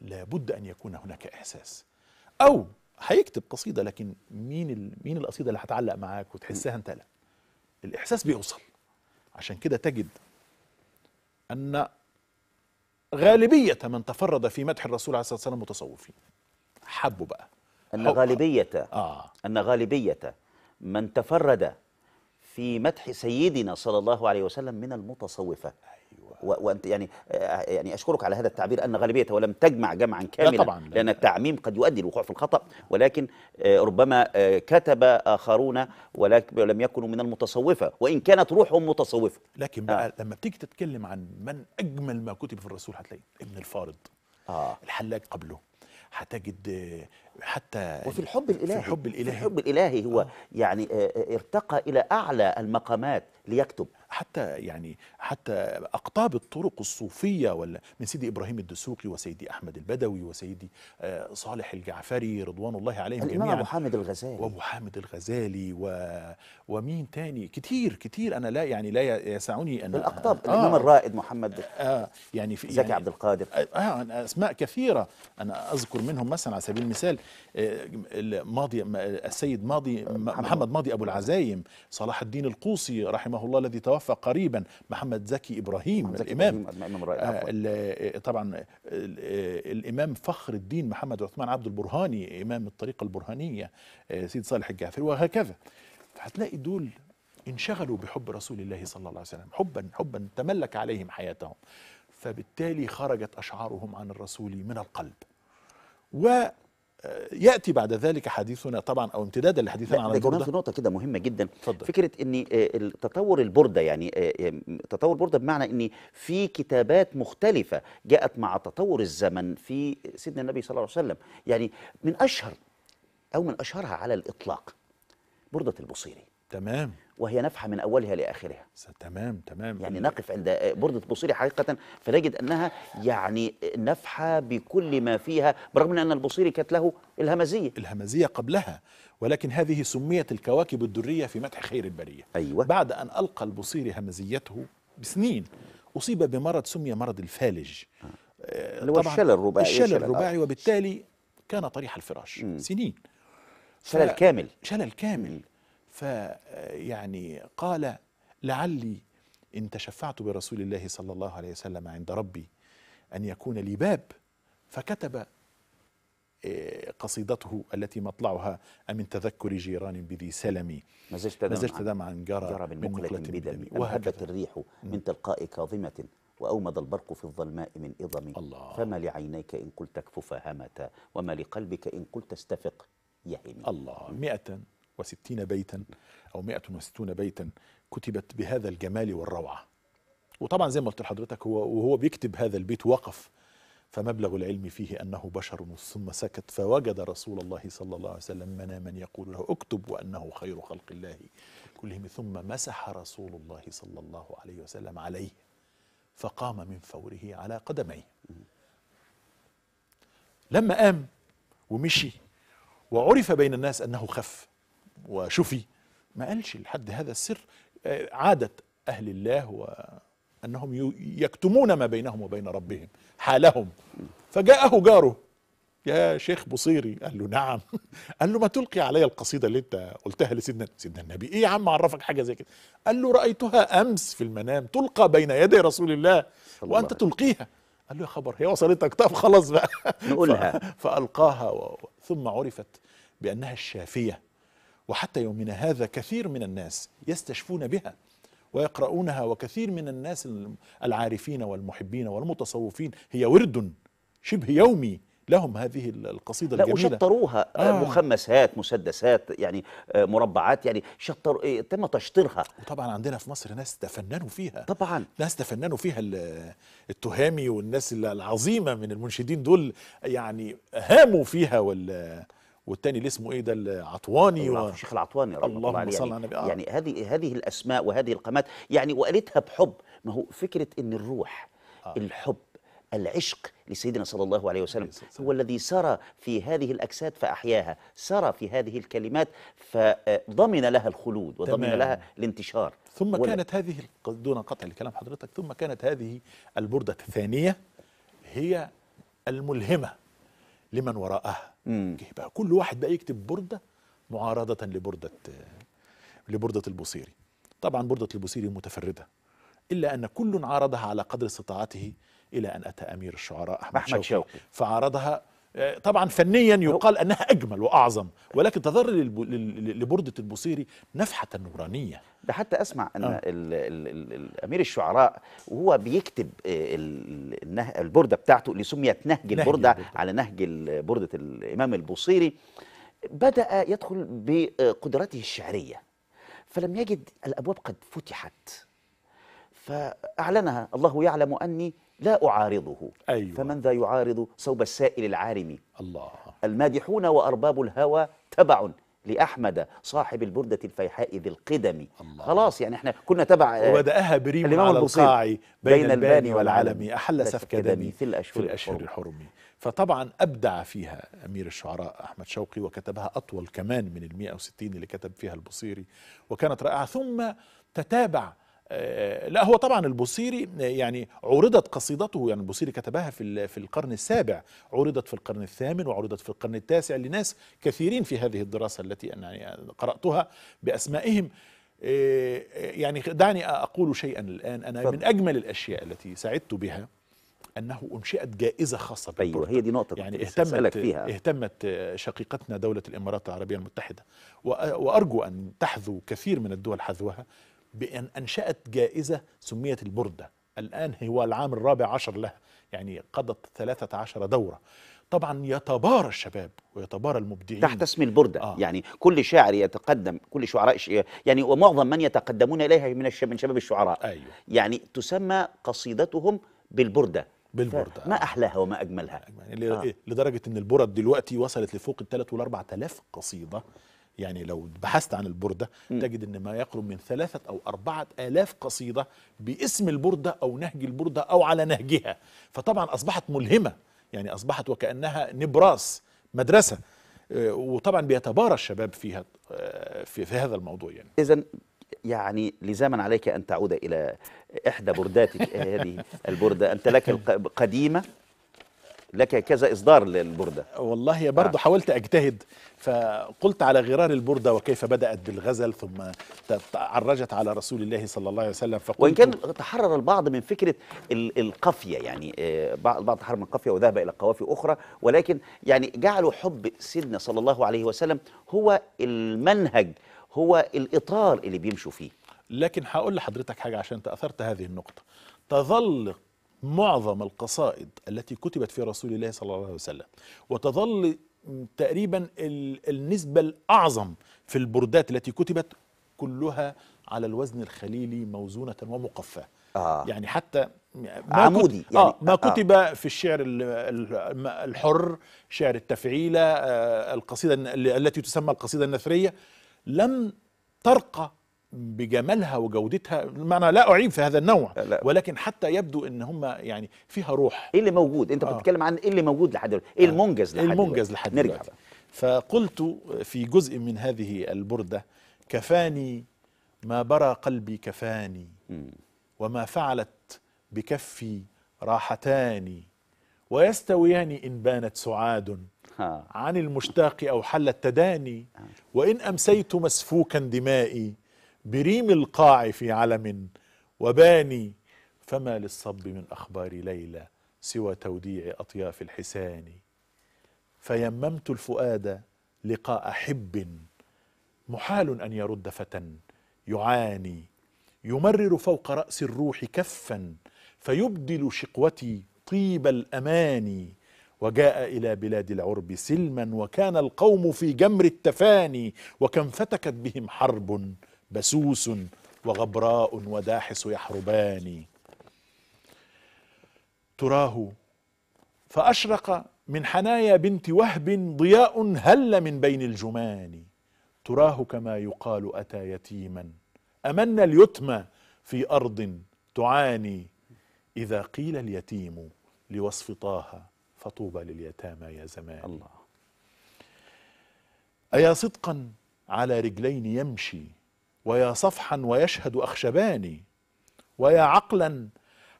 لابد ان يكون هناك احساس او هيكتب قصيده لكن مين مين القصيده اللي هتعلق معاك وتحسها انت لا الاحساس بيوصل عشان كده تجد ان غالبيه من تفرد في مدح الرسول عليه الصلاه والسلام متصوفين حبوا بقى ان غالبيه اه ان غالبيه من تفرد في مدح سيدنا صلى الله عليه وسلم من المتصوفة أيوة. وأنت يعني آه، يعني أشكرك على هذا التعبير أن غالبيته ولم تجمع جمعا كاملا لا طبعا لأن التعميم قد يؤدي الوقوع في الخطأ ولكن آه، ربما آه، كتب آخرون ولكن لم يكونوا من المتصوفة وإن كانت روحهم متصوفة لكن بقى آه. لما بتيجي تتكلم عن من أجمل ما كتب في الرسول هتلاقي ابن الفارض آه. الحلاج قبله هتجد حتى وفي الحب الالهي في الحب الالهي في الحب الالهي هو آه. يعني آه، آه، ارتقى الى اعلى المقامات ليكتب حتى يعني حتى أقطاب الطرق الصوفية ولا من سيدي إبراهيم الدسوقي وسيدي أحمد البدوي وسيدي آه، صالح الجعفري رضوان الله عليهم جميعا أبو حامد الغزالي وأبو حامد الغزالي و ومين تاني كتير كتير أنا لا يعني لا يسعني أن الأقطاب آه الإمام الرائد محمد آه يعني في زكي يعني عبد القادر آه, آه، أسماء كثيرة أنا أذكر منهم مثلا على سبيل المثال آه، ماضي السيد ماضي محمد ماضي أبو العزايم صلاح الدين القوصي رحمه الله الذي توفى توفى قريبا محمد زكي إبراهيم محمد زكي الإمام إبراهيم آه، آه، طبعا آه، الإمام فخر الدين محمد عثمان عبد البرهاني إمام الطريقة البرهانية سيد صالح الجعفري وهكذا فهتلاقي دول انشغلوا بحب رسول الله صلى الله عليه وسلم حبا حبا تملك عليهم حياتهم فبالتالي خرجت أشعارهم عن الرسول من القلب و ياتي بعد ذلك حديثنا طبعا او امتدادا لحديثنا عن البرده في نقطه كده مهمه جدا فضل. فكره ان آه، تطور البرده يعني آه، آه، تطور البرده بمعنى ان في كتابات مختلفه جاءت مع تطور الزمن في سيدنا النبي صلى الله عليه وسلم يعني من اشهر او من اشهرها على الاطلاق برده البصيري تمام وهي نفحة من أولها لآخرها تمام تمام يعني نقف عند آه، بردة البوصيري حقيقة فنجد أنها يعني نفحة بكل ما فيها برغم أن البوصيري كانت له الهمزية الهمزية قبلها ولكن هذه سميت الكواكب الدرية في مدح خير البرية أيوة بعد أن ألقى البوصيري همزيته بسنين أصيب بمرض سمي مرض الفالج آه، اللي هو الشلل الرباعي الشلل آه. الرباعي وبالتالي كان طريح الفراش مم. سنين شلل كامل شلل كامل فيعني قال لعلي إن تشفعت برسول الله صلى الله عليه وسلم عند ربي أن يكون لي باب فكتب إيه، قصيدته التي مطلعها أمن تذكر جيران بذي سلمي ما زلت دمعا جرى من مقلة بدمي وهبت الريح من تلقاء كاظمة وأومض البرق في الظلماء من إضم الله فما لعينيك إن قلت اكفف همتا وما لقلبك إن قلت استفق يهمي الله مئة وستين بيتا أو 160 وستون بيتا كتبت بهذا الجمال والروعة وطبعا زي ما قلت لحضرتك هو وهو بيكتب هذا البيت وقف فمبلغ العلم فيه أنه بشر ثم سكت فوجد رسول الله صلى الله عليه وسلم مناما يقول له اكتب وأنه خير خلق الله كلهم ثم مسح رسول الله صلى الله عليه وسلم عليه فقام من فوره على قدميه لما قام ومشي وعرف بين الناس أنه خف وشفي ما قالش لحد هذا السر آه، عادة أهل الله وأنهم يكتمون ما بينهم وبين ربهم حالهم فجاءه جاره يا شيخ بصيري قال له نعم قال له ما تلقي علي القصيده اللي انت قلتها لسيدنا سيدنا النبي ايه يا عم عرفك حاجه زي كده قال له رايتها امس في المنام تلقى بين يدي رسول الله وانت تلقيها قال له يا خبر هي وصلتك طب خلاص بقى نقولها فالقاها ثم عرفت بانها الشافيه وحتى يومنا هذا كثير من الناس يستشفون بها ويقرؤونها وكثير من الناس العارفين والمحبين والمتصوفين هي ورد شبه يومي لهم هذه القصيده لا الجميله وشطروها آه. آه. مخمسات مسدسات يعني آه، مربعات يعني شطر إيه، تم تشطيرها وطبعا عندنا في مصر ناس تفننوا فيها طبعا ناس تفننوا فيها التهامي والناس العظيمه من المنشدين دول يعني هاموا فيها وال والتاني اللي اسمه ايه ده العطواني و... الشيخ العطواني رحمه الله عليه صل على يعني النبي يعني, يعني هذه هذه الاسماء وهذه القامات يعني وقالتها بحب ما هو فكره ان الروح آه. الحب العشق لسيدنا صلى الله عليه وسلم هو الذي سرى في هذه الأجساد فأحياها سرى في هذه الكلمات فضمن لها الخلود وضمن تمام. لها الانتشار ثم ولا. كانت هذه دون قطع الكلام حضرتك ثم كانت هذه البردة الثانية هي الملهمة لمن وراءها جه بقى كل واحد بقى يكتب برده معارضه لبرده لبرده البوصيري طبعا برده البوصيري متفرده الا ان كل عارضها على قدر استطاعته الى ان اتى امير الشعراء احمد, أحمد شوقي, شوقي فعارضها آه، طبعا فنيا يقال انها اجمل واعظم ولكن تظل لبرده البوصيري نفحه نورانيه ده حتى اسمع ان آه. الـ الـ الـ الـ امير الشعراء وهو بيكتب آه، البرده بتاعته اللي سميت نهج, نهج البرده, البردة. على نهج برده الامام البوصيري بدا يدخل بقدراته الشعريه فلم يجد الابواب قد فتحت فاعلنها الله يعلم اني لا أعارضه أيوة. فمن ذا يعارض صوب السائل العارم الله المادحون وأرباب الهوى تبع لأحمد صاحب البردة الفيحاء ذي القدم الله. خلاص يعني احنا كنا تبع آه، وبدأها بريم على القاع بين, بين الباني والعلمي أحل سفك دمي في الأشهر, في الأشهر الحرم فطبعا أبدع فيها أمير الشعراء أحمد شوقي وكتبها أطول كمان من ال 160 اللي كتب فيها البصيري وكانت رائعة ثم تتابع آه، لا هو طبعا البوصيري آه، يعني عرضت قصيدته يعني البوصيري كتبها في في القرن السابع عرضت في القرن الثامن وعرضت في القرن التاسع لناس كثيرين في هذه الدراسه التي انا يعني قراتها باسمائهم آه، يعني دعني اقول شيئا الان انا من اجمل الاشياء التي سعدت بها انه انشئت جائزه خاصه ايوه هي دي نقطه يعني اهتمت فيها. اهتمت شقيقتنا دوله الامارات العربيه المتحده وارجو ان تحذو كثير من الدول حذوها بأن أنشأت جائزة سميت البردة الآن هو العام الرابع عشر لها يعني قضت 13 دورة طبعا يتبارى الشباب ويتبارى المبدعين تحت اسم البردة آه. يعني كل شاعر يتقدم كل شعراء يعني ومعظم من يتقدمون إليها من, الشباب من شباب الشعراء أيوه. يعني تسمى قصيدتهم بالبردة بالبردة ما آه. أحلاها وما أجملها يعني آه. إيه، لدرجة أن البرد دلوقتي وصلت لفوق الثلاث والأربع آلاف قصيدة يعني لو بحثت عن البردة م. تجد أن ما يقرب من ثلاثة أو أربعة آلاف قصيدة باسم البردة أو نهج البردة أو على نهجها فطبعا أصبحت ملهمة يعني أصبحت وكأنها نبراس مدرسة آه، وطبعا بيتبارى الشباب فيها آه، في, في هذا الموضوع يعني إذا يعني لزاما عليك أن تعود إلى إحدى برداتك آه، هذه البردة أنت لك القديمة لك كذا إصدار للبردة والله يا برضه آه. حاولت أجتهد فقلت على غرار البردة وكيف بدأت بالغزل ثم عرجت على رسول الله صلى الله عليه وسلم فقلت وإن كان تحرر البعض من فكرة القافية يعني آه، البعض تحرر من القافية وذهب إلى قوافي أخرى ولكن يعني جعلوا حب سيدنا صلى الله عليه وسلم هو المنهج هو الإطار اللي بيمشوا فيه لكن هقول لحضرتك حاجة عشان تأثرت هذه النقطة تظل معظم القصائد التي كتبت في رسول الله صلى الله عليه وسلم وتظل تقريبا النسبة الأعظم في البردات التي كتبت كلها على الوزن الخليلي موزونة ومقفاة آه. يعني حتى ما عمودي آه، يعني آه ما كتب آه. في الشعر الحر شعر التفعيلة آه القصيدة التي تسمى القصيدة النثرية لم ترقى بجمالها وجودتها معنى لا اعيب في هذا النوع لا. ولكن حتى يبدو ان هم يعني فيها روح ايه اللي موجود انت آه. بتتكلم عن ايه اللي موجود لحد دلوقتي ايه آه. المنجز لحد المنجز لحد دلوقتي. نرجع بقى. فقلت في جزء من هذه البرده كفاني ما برى قلبي كفاني وما فعلت بكفي راحتان ويستويان ان بانت سعاد عن المشتاق او حل التداني آه. وان امسيت مسفوكا دمائي بريم القاع في علم وباني فما للصب من أخبار ليلى سوى توديع أطياف الحسان فيممت الفؤاد لقاء حب محال أن يرد فتى يعاني يمرر فوق رأس الروح كفا فيبدل شقوتي طيب الأماني وجاء إلى بلاد العرب سلما وكان القوم في جمر التفاني وكم فتكت بهم حرب بسوس وغبراء وداحس يحربان تراه فأشرق من حنايا بنت وهب ضياء هل من بين الجمان تراه كما يقال أتى يتيما أمن اليتمى في أرض تعاني إذا قيل اليتيم لوصف طه فطوبى لليتامى يا زمان الله أيا صدقا على رجلين يمشي ويا صفحا ويشهد أخشباني ويا عقلا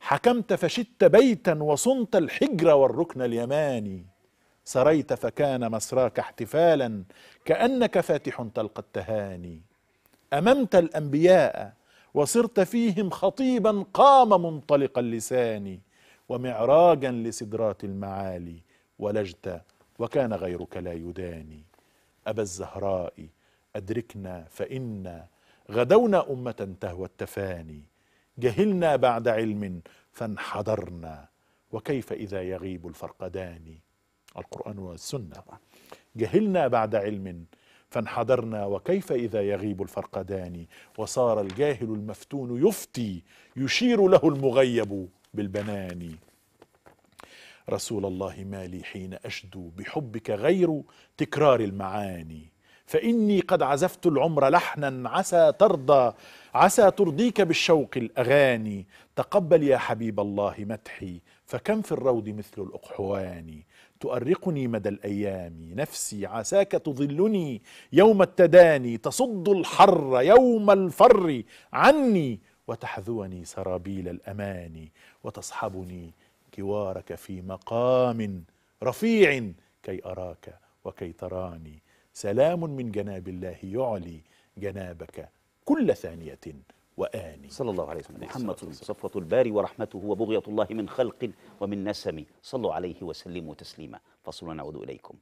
حكمت فشدت بيتا وصنت الحجر والركن اليماني سريت فكان مسراك احتفالا كأنك فاتح تلقى التهاني أممت الأنبياء وصرت فيهم خطيبا قام منطلق اللسان ومعراجا لسدرات المعالي ولجت وكان غيرك لا يداني أبا الزهراء أدركنا فإنا غدونا أمة تهوى التفاني جهلنا بعد علم فانحدرنا وكيف إذا يغيب الفرقدان القرآن والسنة جهلنا بعد علم فانحدرنا وكيف إذا يغيب الفرقدان وصار الجاهل المفتون يفتي يشير له المغيب بالبنان رسول الله مالي حين أشدو بحبك غير تكرار المعاني فإني قد عزفت العمر لحنا عسى ترضى عسى ترضيك بالشوق الأغاني تقبل يا حبيب الله مدحي فكم في الروض مثل الأقحوان تؤرقني مدى الأيام نفسي عساك تظلني يوم التداني تصد الحر يوم الفر عني وتحذوني سرابيل الأماني وتصحبني جوارك في مقام رفيع كي أراك وكي تراني سلام من جناب الله يعلي جنابك كل ثانية وآني صلى الله عليه وسلم محمد صفوة الباري ورحمته وبغية الله من خلق ومن نسم صلوا عليه وسلموا تسليما فصلنا نعود إليكم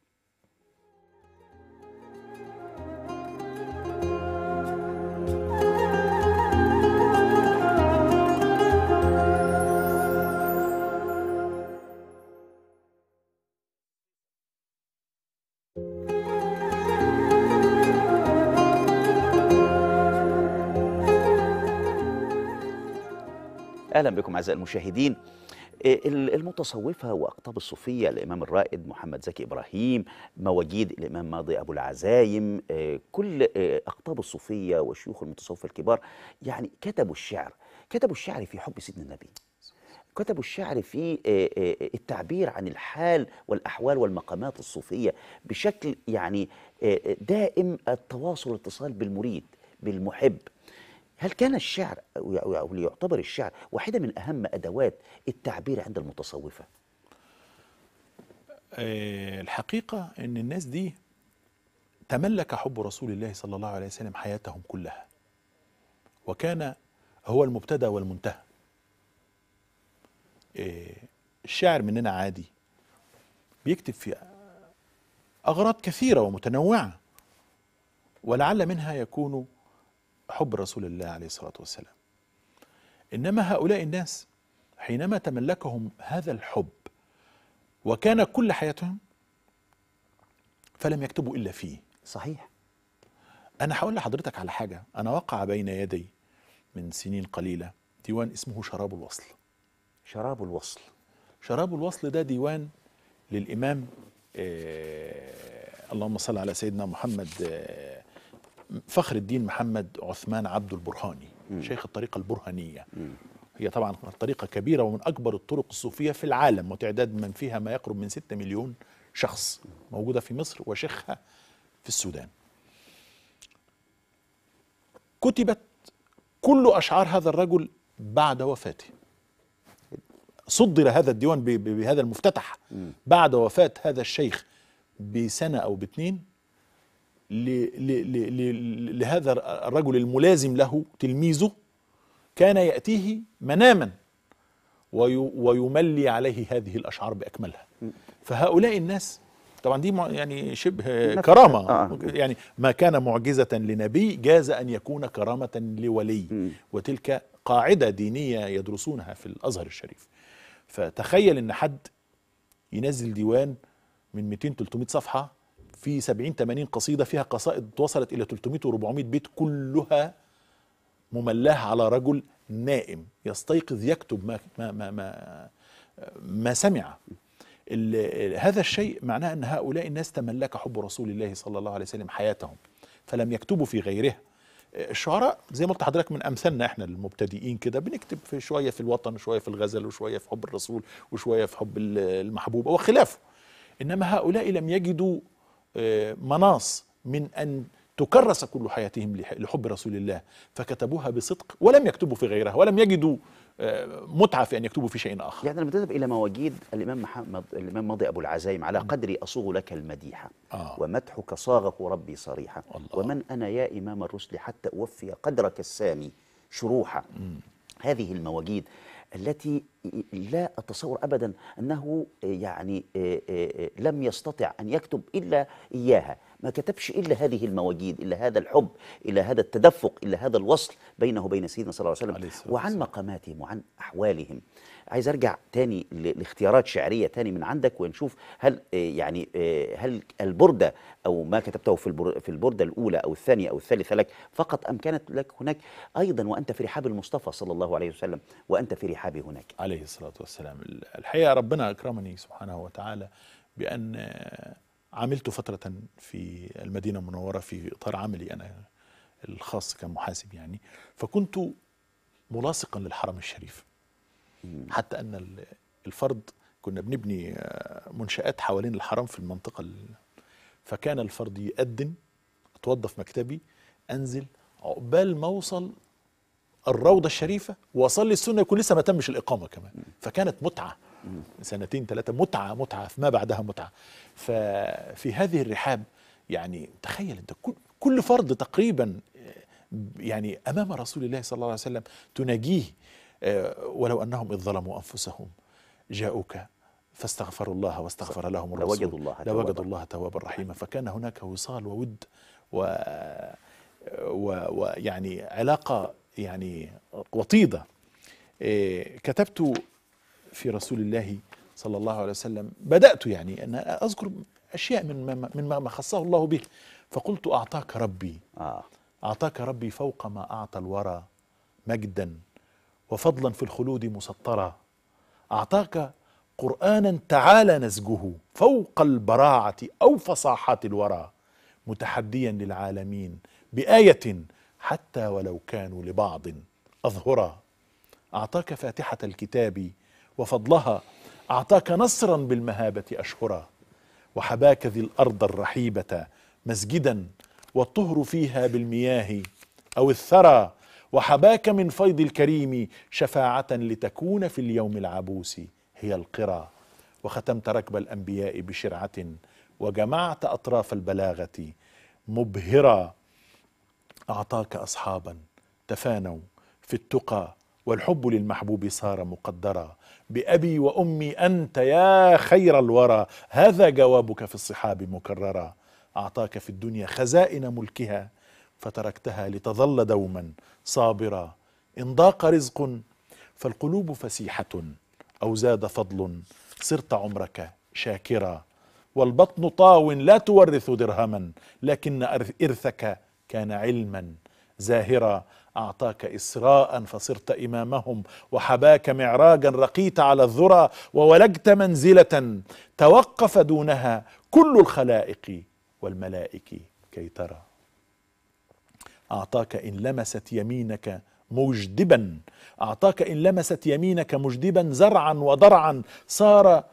أهلا بكم أعزائي المشاهدين إيه، المتصوفة وأقطاب الصوفية الإمام الرائد محمد زكي إبراهيم مواجيد الإمام ماضي أبو العزايم إيه، كل إيه، أقطاب الصوفية وشيوخ المتصوفة الكبار يعني كتبوا الشعر كتبوا الشعر في حب سيدنا النبي كتبوا الشعر في التعبير عن الحال والأحوال والمقامات الصوفية بشكل يعني دائم التواصل والاتصال بالمريد بالمحب هل كان الشعر أو ليعتبر الشعر واحدة من أهم أدوات التعبير عند المتصوفة؟ آه، الحقيقة أن الناس دي تملك حب رسول الله صلى الله عليه وسلم حياتهم كلها وكان هو المبتدأ والمنتهى آه، الشاعر مننا عادي بيكتب في أغراض كثيرة ومتنوعة ولعل منها يكون حب رسول الله عليه الصلاة والسلام إنما هؤلاء الناس حينما تملكهم هذا الحب وكان كل حياتهم فلم يكتبوا إلا فيه صحيح أنا هقول لحضرتك على حاجة أنا وقع بين يدي من سنين قليلة ديوان اسمه شراب الوصل شراب الوصل شراب الوصل ده ديوان للإمام إيه اللهم صل على سيدنا محمد إيه فخر الدين محمد عثمان عبد البرهاني م. شيخ الطريقة البرهانية م. هي طبعا طريقة كبيرة ومن أكبر الطرق الصوفية في العالم وتعداد من فيها ما يقرب من 6 مليون شخص موجودة في مصر وشيخها في السودان كتبت كل أشعار هذا الرجل بعد وفاته صدر هذا الديوان بهذا المفتتح بعد وفاة هذا الشيخ بسنة أو باتنين لهذا الرجل الملازم له تلميذه كان يأتيه مناما ويملي عليه هذه الأشعار بأكملها فهؤلاء الناس طبعا دي يعني شبه كرامة آه. يعني ما كان معجزة لنبي جاز أن يكون كرامة لولي وتلك قاعدة دينية يدرسونها في الأزهر الشريف فتخيل أن حد ينزل ديوان من 200 300 صفحة في 70 80 قصيده فيها قصائد وصلت الى 300 و400 بيت كلها مملاه على رجل نائم يستيقظ يكتب ما ما ما ما, ما سمع هذا الشيء معناه ان هؤلاء الناس تملك حب رسول الله صلى الله عليه وسلم حياتهم فلم يكتبوا في غيرها الشعراء زي ما قلت لحضرتك من امثالنا احنا المبتدئين كده بنكتب في شويه في الوطن وشويه في الغزل وشويه في حب الرسول وشويه في حب المحبوب وخلافه انما هؤلاء لم يجدوا مناص من أن تكرس كل حياتهم لحب رسول الله فكتبوها بصدق ولم يكتبوا في غيرها ولم يجدوا آه، متعة في أن يكتبوا في شيء آخر يعني لما تذهب إلى مواجيد الإمام محمد الإمام ماضي أبو العزايم على قدري أصوغ لك المديحة آه. ومدحك صاغه ربي صريحة الله. ومن أنا يا إمام الرسل حتى أوفي قدرك السامي شروحا هذه المواجيد التي لا أتصور أبدا أنه يعني آه، آه، آه، لم يستطع أن يكتب إلا إياها ما كتبش إلا هذه المواجيد إلا هذا الحب إلا هذا التدفق إلا هذا الوصل بينه وبين سيدنا صلى الله عليه وسلم عليه وعن مقاماتهم وعن أحوالهم عايز أرجع تاني لاختيارات شعرية تاني من عندك ونشوف هل آه، يعني آه، هل البردة أو ما كتبته في في البردة الأولى أو الثانية أو الثالثة لك فقط أم كانت لك هناك أيضا وأنت في رحاب المصطفى صلى الله عليه وسلم وأنت في رحابه هناك عليه الصلاة والسلام الحقيقة ربنا أكرمني سبحانه وتعالى بأن عملت فترة في المدينة المنورة في إطار عملي أنا الخاص كمحاسب يعني فكنت ملاصقا للحرم الشريف حتى أن الفرد كنا بنبني آه، منشآت حوالين الحرم في المنطقة فكان الفرد يأذن أتوظف مكتبي أنزل عقبال ما أوصل الروضة الشريفة وأصلي السنة يكون لسه ما تمش الإقامة كمان فكانت متعة سنتين ثلاثه متعه متعه ما بعدها متعه ففي هذه الرحاب يعني تخيل انت كل فرد تقريبا يعني امام رسول الله صلى الله عليه وسلم تناجيه آه، ولو انهم اذ ظلموا انفسهم جاءوك فاستغفروا الله واستغفر لهم الرسول لوجدوا الله توابا لوجدوا الله توابا رحيما فكان هناك وصال وود و ويعني علاقه يعني وطيده آه، كتبت في رسول الله صلى الله عليه وسلم بدأت يعني أن أذكر أشياء من من ما خصه الله به فقلت أعطاك ربي آه. أعطاك ربي فوق ما أعطى الورى مجدا وفضلا في الخلود مسطرا أعطاك قرآنا تعالى نسجه فوق البراعة أو فصاحة الورى متحديا للعالمين بآية حتى ولو كانوا لبعض أظهرا أعطاك فاتحة الكتاب وفضلها أعطاك نصرا بالمهابة أشهرا وحباك ذي الأرض الرحيبة مسجدا والطهر فيها بالمياه أو الثرى وحباك من فيض الكريم شفاعة لتكون في اليوم العبوس هي القرى وختمت ركب الأنبياء بشرعة وجمعت أطراف البلاغة مبهرا أعطاك أصحابا تفانوا في التقى والحب للمحبوب صار مقدرا بأبي وأمي أنت يا خير الورى هذا جوابك في الصحاب مكررا أعطاك في الدنيا خزائن ملكها فتركتها لتظل دوما صابرا إن ضاق رزق فالقلوب فسيحة أو زاد فضل صرت عمرك شاكرا والبطن طاو لا تورث درهما لكن إرثك كان علما زاهرا أعطاك إسراء فصرت إمامهم وحباك معراجا رقيت على الذرى وولجت منزلة توقف دونها كل الخلائق والملائك كي ترى أعطاك إن لمست يمينك مجدبا أعطاك إن لمست يمينك مجدبا زرعا وضرعا صار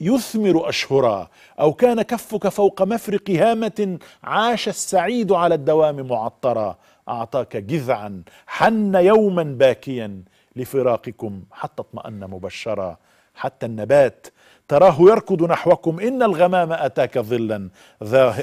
يثمر أشهرا أو كان كفك فوق مفرق هامة عاش السعيد على الدوام معطرا أعطاك جذعا حن يوما باكيا لفراقكم حتى اطمأن مبشرا حتى النبات تراه يركض نحوكم إن الغمام أتاك ظلا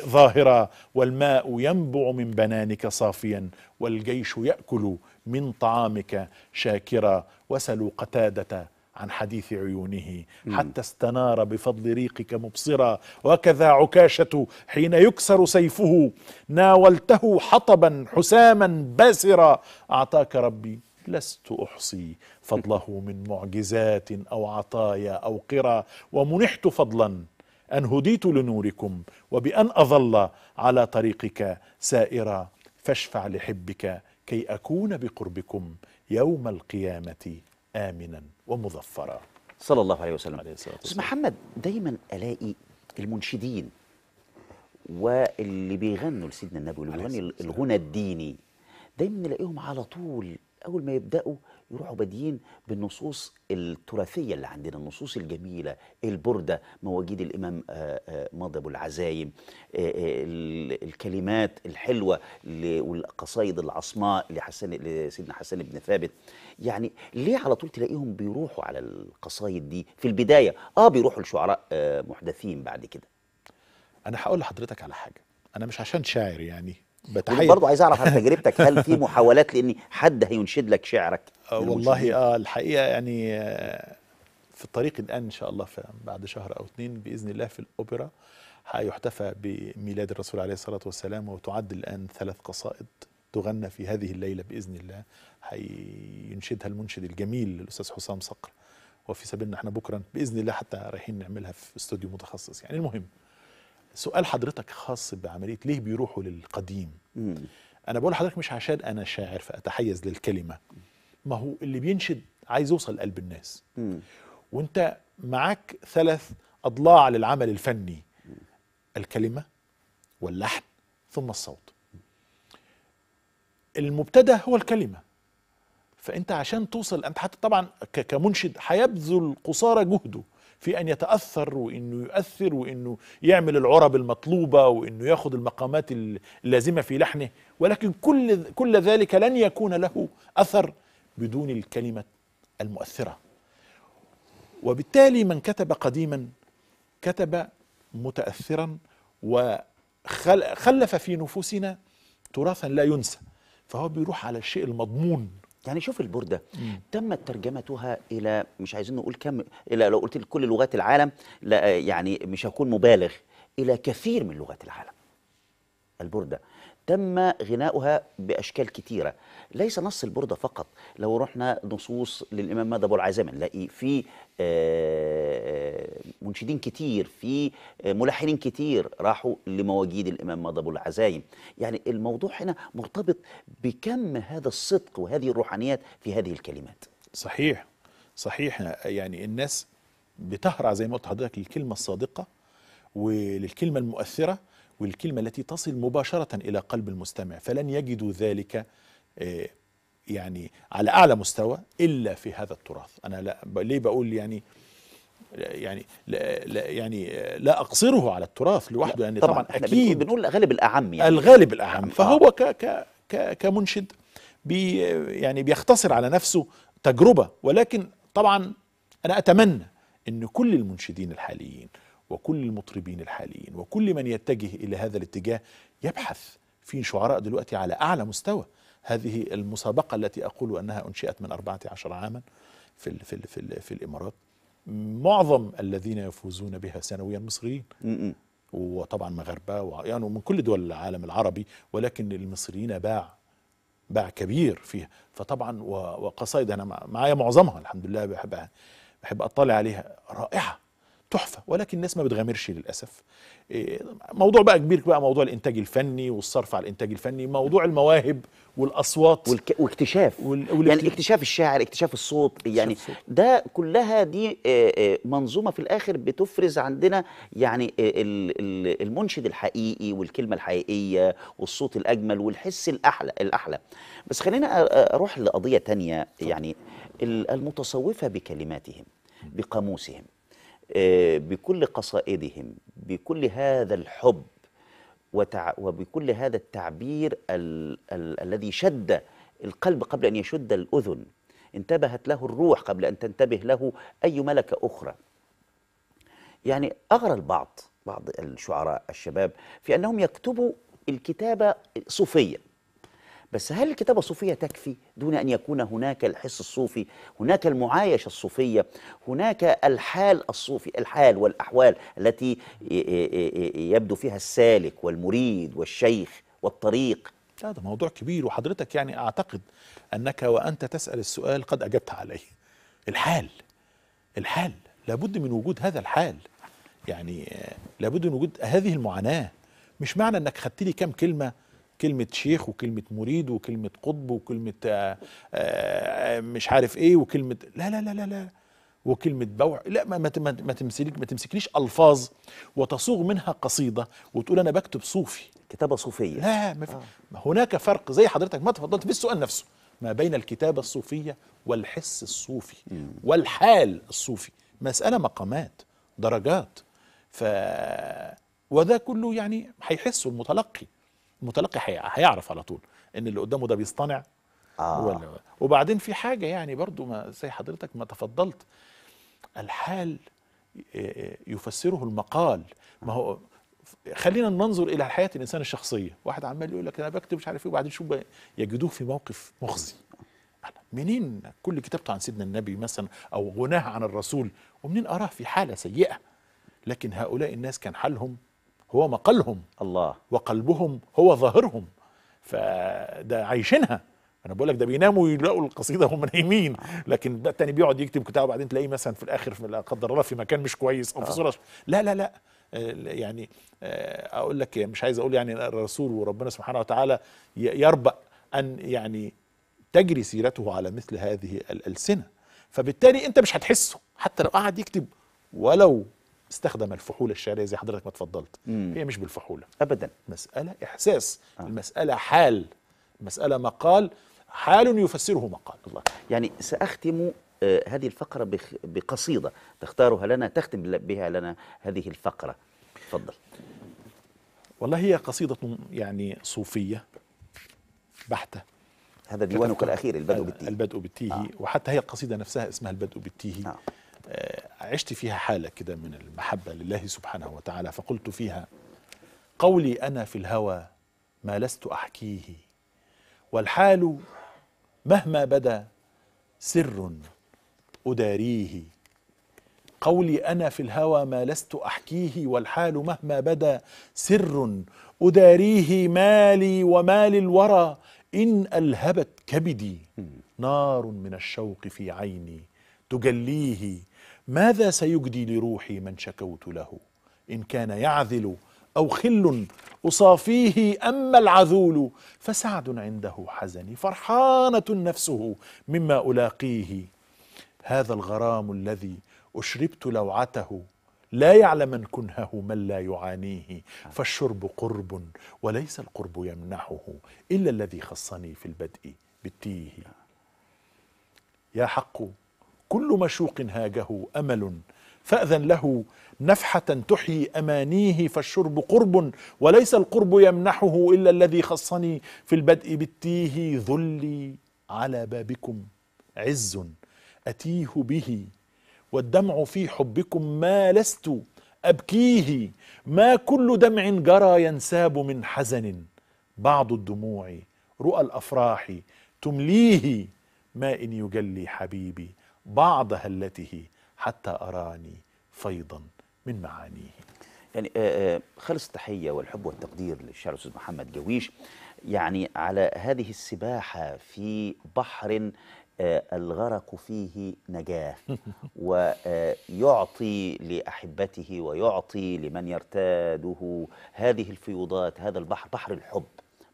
ظاهرا والماء ينبع من بنانك صافيا والجيش يأكل من طعامك شاكرا وسلوا قتادة عن حديث عيونه حتى استنار بفضل ريقك مبصرا وكذا عكاشة حين يكسر سيفه ناولته حطبا حساما باسرا أعطاك ربي لست أحصي فضله من معجزات أو عطايا أو قرى ومنحت فضلا أن هديت لنوركم وبأن أظل على طريقك سائرا فاشفع لحبك كي أكون بقربكم يوم القيامة آمنا ومظفرا صلى الله عليه وسلم عليه الصلاة أستاذ محمد دايما ألاقي المنشدين واللي بيغنوا لسيدنا النبي واللي بيغني الغنى الديني دايما نلاقيهم على طول أول ما يبدأوا يروحوا بادين بالنصوص التراثيه اللي عندنا النصوص الجميله البرده مواجيد الامام ماضي آه، ابو آه، العزايم آه، الكلمات الحلوه والقصايد العصماء لحسن لسيدنا حسن بن ثابت يعني ليه على طول تلاقيهم بيروحوا على القصايد دي في البدايه اه بيروحوا لشعراء محدثين بعد كده انا هقول لحضرتك على حاجه انا مش عشان شاعر يعني بتحيي برضه عايز اعرف عن تجربتك هل في محاولات لان حد هينشد لك شعرك آه، والله اه الحقيقه يعني آه، في الطريق الان ان شاء الله بعد شهر او اثنين باذن الله في الاوبرا هيحتفى بميلاد الرسول عليه الصلاه والسلام وتعد الان ثلاث قصائد تغنى في هذه الليله باذن الله هينشدها المنشد الجميل الاستاذ حسام صقر وفي سبيلنا احنا بكره باذن الله حتى رايحين نعملها في استوديو متخصص يعني المهم سؤال حضرتك خاص بعمليه ليه بيروحوا للقديم انا بقول لحضرتك مش عشان انا شاعر فاتحيز للكلمه ما هو اللي بينشد عايز يوصل لقلب الناس وانت معاك ثلاث اضلاع للعمل الفني الكلمه واللحن ثم الصوت المبتدا هو الكلمه فانت عشان توصل انت حتى طبعا كمنشد هيبذل قصارى جهده في ان يتاثر وانه يؤثر وانه يعمل العرب المطلوبه وانه ياخذ المقامات اللازمه في لحنه ولكن كل كل ذلك لن يكون له اثر بدون الكلمه المؤثره وبالتالي من كتب قديما كتب متاثرا وخلف في نفوسنا تراثا لا ينسى فهو بيروح على الشيء المضمون يعني شوف مم. تمت ترجمتها الى مش عايزين نقول كم الى لو قلت كل لغات العالم لا يعني مش هكون مبالغ الى كثير من لغات العالم البرده تم غناؤها بأشكال كثيره ليس نص البردة فقط لو رحنا نصوص للإمام مهدي أبو العزام نلاقي في آه، آه، منشدين كتير في آه، ملحنين كتير راحوا لمواجيد الإمام مهدي أبو العزايم يعني الموضوع هنا مرتبط بكم هذا الصدق وهذه الروحانيات في هذه الكلمات صحيح صحيح يعني الناس بتهرع زي ما قلت حضرتك للكلمة الصادقة وللكلمة المؤثرة والكلمة التي تصل مباشرة إلى قلب المستمع فلن يجدوا ذلك آه، يعني على أعلى مستوى إلا في هذا التراث أنا لا ليه بقول يعني يعني لا, لا يعني لا اقصره على التراث لوحده يعني طبعا, طبعا اكيد بنقول الغالب الاعم يعني الغالب الاعم فهو آه. ك ك ك كمنشد بي يعني بيختصر على نفسه تجربه ولكن طبعا انا اتمنى ان كل المنشدين الحاليين وكل المطربين الحاليين وكل من يتجه إلى هذا الاتجاه يبحث في شعراء دلوقتي على أعلى مستوى هذه المسابقة التي أقول أنها أنشئت من 14 عاما في, الـ في, الـ في, الـ في الإمارات معظم الذين يفوزون بها سنويا مصريين وطبعا مغاربة ويعني من كل دول العالم العربي ولكن المصريين باع باع كبير فيها فطبعا وقصائد أنا معايا معظمها الحمد لله بحبها بحب أطلع عليها رائعة تحفه ولكن الناس ما بتغامرش للاسف إيه، موضوع بقى كبير بقى موضوع الانتاج الفني والصرف على الانتاج الفني موضوع المواهب والاصوات والك... واكتشاف وال... والك... يعني اكتشاف الشاعر اكتشاف الصوت يعني الصوت. ده كلها دي آه، آه، منظومه في الاخر بتفرز عندنا يعني آه، المنشد الحقيقي والكلمه الحقيقيه والصوت الاجمل والحس الاحلى الاحلى بس خلينا اروح لقضيه تانية يعني المتصوفه بكلماتهم بقاموسهم آه، بكل قصائدهم بكل هذا الحب وتع... وبكل هذا التعبير ال... ال... الذي شد القلب قبل ان يشد الاذن انتبهت له الروح قبل ان تنتبه له اي ملكه اخرى يعني اغرى البعض بعض الشعراء الشباب في انهم يكتبوا الكتابه صوفيه بس هل الكتابة الصوفية تكفي دون أن يكون هناك الحس الصوفي هناك المعايشة الصوفية هناك الحال الصوفي الحال والأحوال التي يبدو فيها السالك والمريد والشيخ والطريق لا ده موضوع كبير وحضرتك يعني أعتقد أنك وأنت تسأل السؤال قد أجبت عليه الحال الحال لابد من وجود هذا الحال يعني آه، لابد من وجود هذه المعاناة مش معنى أنك خدت لي كم كلمة كلمه شيخ وكلمه مريد وكلمه قطب وكلمه آه، آه، آه، مش عارف ايه وكلمه لا لا لا لا, لا وكلمة بوع لا ما, ما, ما تمسكليش ما تمسكليش ألفاظ وتصوغ منها قصيدة وتقول أنا بكتب صوفي كتابة صوفية لا ما في آه. هناك فرق زي حضرتك ما تفضلت في السؤال نفسه ما بين الكتابة الصوفية والحس الصوفي مم. والحال الصوفي مسألة مقامات درجات ف وذا كله يعني هيحسه المتلقي المتلقي هيعرف على طول ان اللي قدامه ده بيصطنع آه. ولا وبعدين في حاجه يعني برضو ما زي حضرتك ما تفضلت الحال يفسره المقال ما هو خلينا ننظر الى حياه الانسان الشخصيه واحد عمال يقول لك انا بكتب مش عارف ايه وبعدين شو يجدوه في موقف مخزي منين كل كتابته عن سيدنا النبي مثلا او غناه عن الرسول ومنين اراه في حاله سيئه لكن هؤلاء الناس كان حالهم هو مقلهم الله وقلبهم هو ظاهرهم فده عايشينها انا بقول لك ده بيناموا يلاقوا القصيده هم نايمين لكن ده التاني بيقعد يكتب كتاب وبعدين تلاقيه مثلا في الاخر في لا قدر الله في مكان مش كويس او في آه. صوره لا لا لا آه، يعني آه، اقول لك إيه، مش عايز اقول يعني الرسول وربنا سبحانه وتعالى يربأ ان يعني تجري سيرته على مثل هذه الالسنه فبالتالي انت مش هتحسه حتى لو قعد يكتب ولو استخدم الفحول الشعريه زي حضرتك ما تفضلت مم. هي مش بالفحوله ابدا مساله احساس آه. المساله حال مساله مقال حال يفسره مقال الله يعني ساختم آه، هذه الفقره بقصيده تختارها لنا تختم بها لنا هذه الفقره تفضل والله هي قصيده يعني صوفيه بحته هذا ديوانك الاخير البدء بالتيه البدء بالتيه آه. وحتى هي القصيده نفسها اسمها البدء بالتيه آه. آه، عشت فيها حالة كده من المحبة لله سبحانه وتعالى فقلت فيها قولي أنا في الهوى ما لست أحكيه والحال مهما بدا سر أداريه قولي أنا في الهوى ما لست أحكيه والحال مهما بدا سر أداريه مالي ومال الورى إن ألهبت كبدي نار من الشوق في عيني تجليه ماذا سيجدي لروحي من شكوت له إن كان يعذل أو خل أصافيه أما العذول فسعد عنده حزني فرحانة نفسه مما ألاقيه هذا الغرام الذي أشربت لوعته لا يعلم من كنهه من لا يعانيه فالشرب قرب وليس القرب يمنحه إلا الذي خصني في البدء بالتيه يا حق كل مشوق هاجه امل فاذن له نفحه تحيي امانيه فالشرب قرب وليس القرب يمنحه الا الذي خصني في البدء بالتيه ذلي على بابكم عز اتيه به والدمع في حبكم ما لست ابكيه ما كل دمع جرى ينساب من حزن بعض الدموع رؤى الافراح تمليه ما ان يجلي حبيبي بعض هلته حتى أراني فيضا من معانيه يعني آه، آه، خلص التحية والحب والتقدير للشاعر الأستاذ محمد جويش يعني على هذه السباحة في بحر آه، الغرق فيه نجاة ويعطي لأحبته ويعطي لمن يرتاده هذه الفيوضات هذا البحر بحر الحب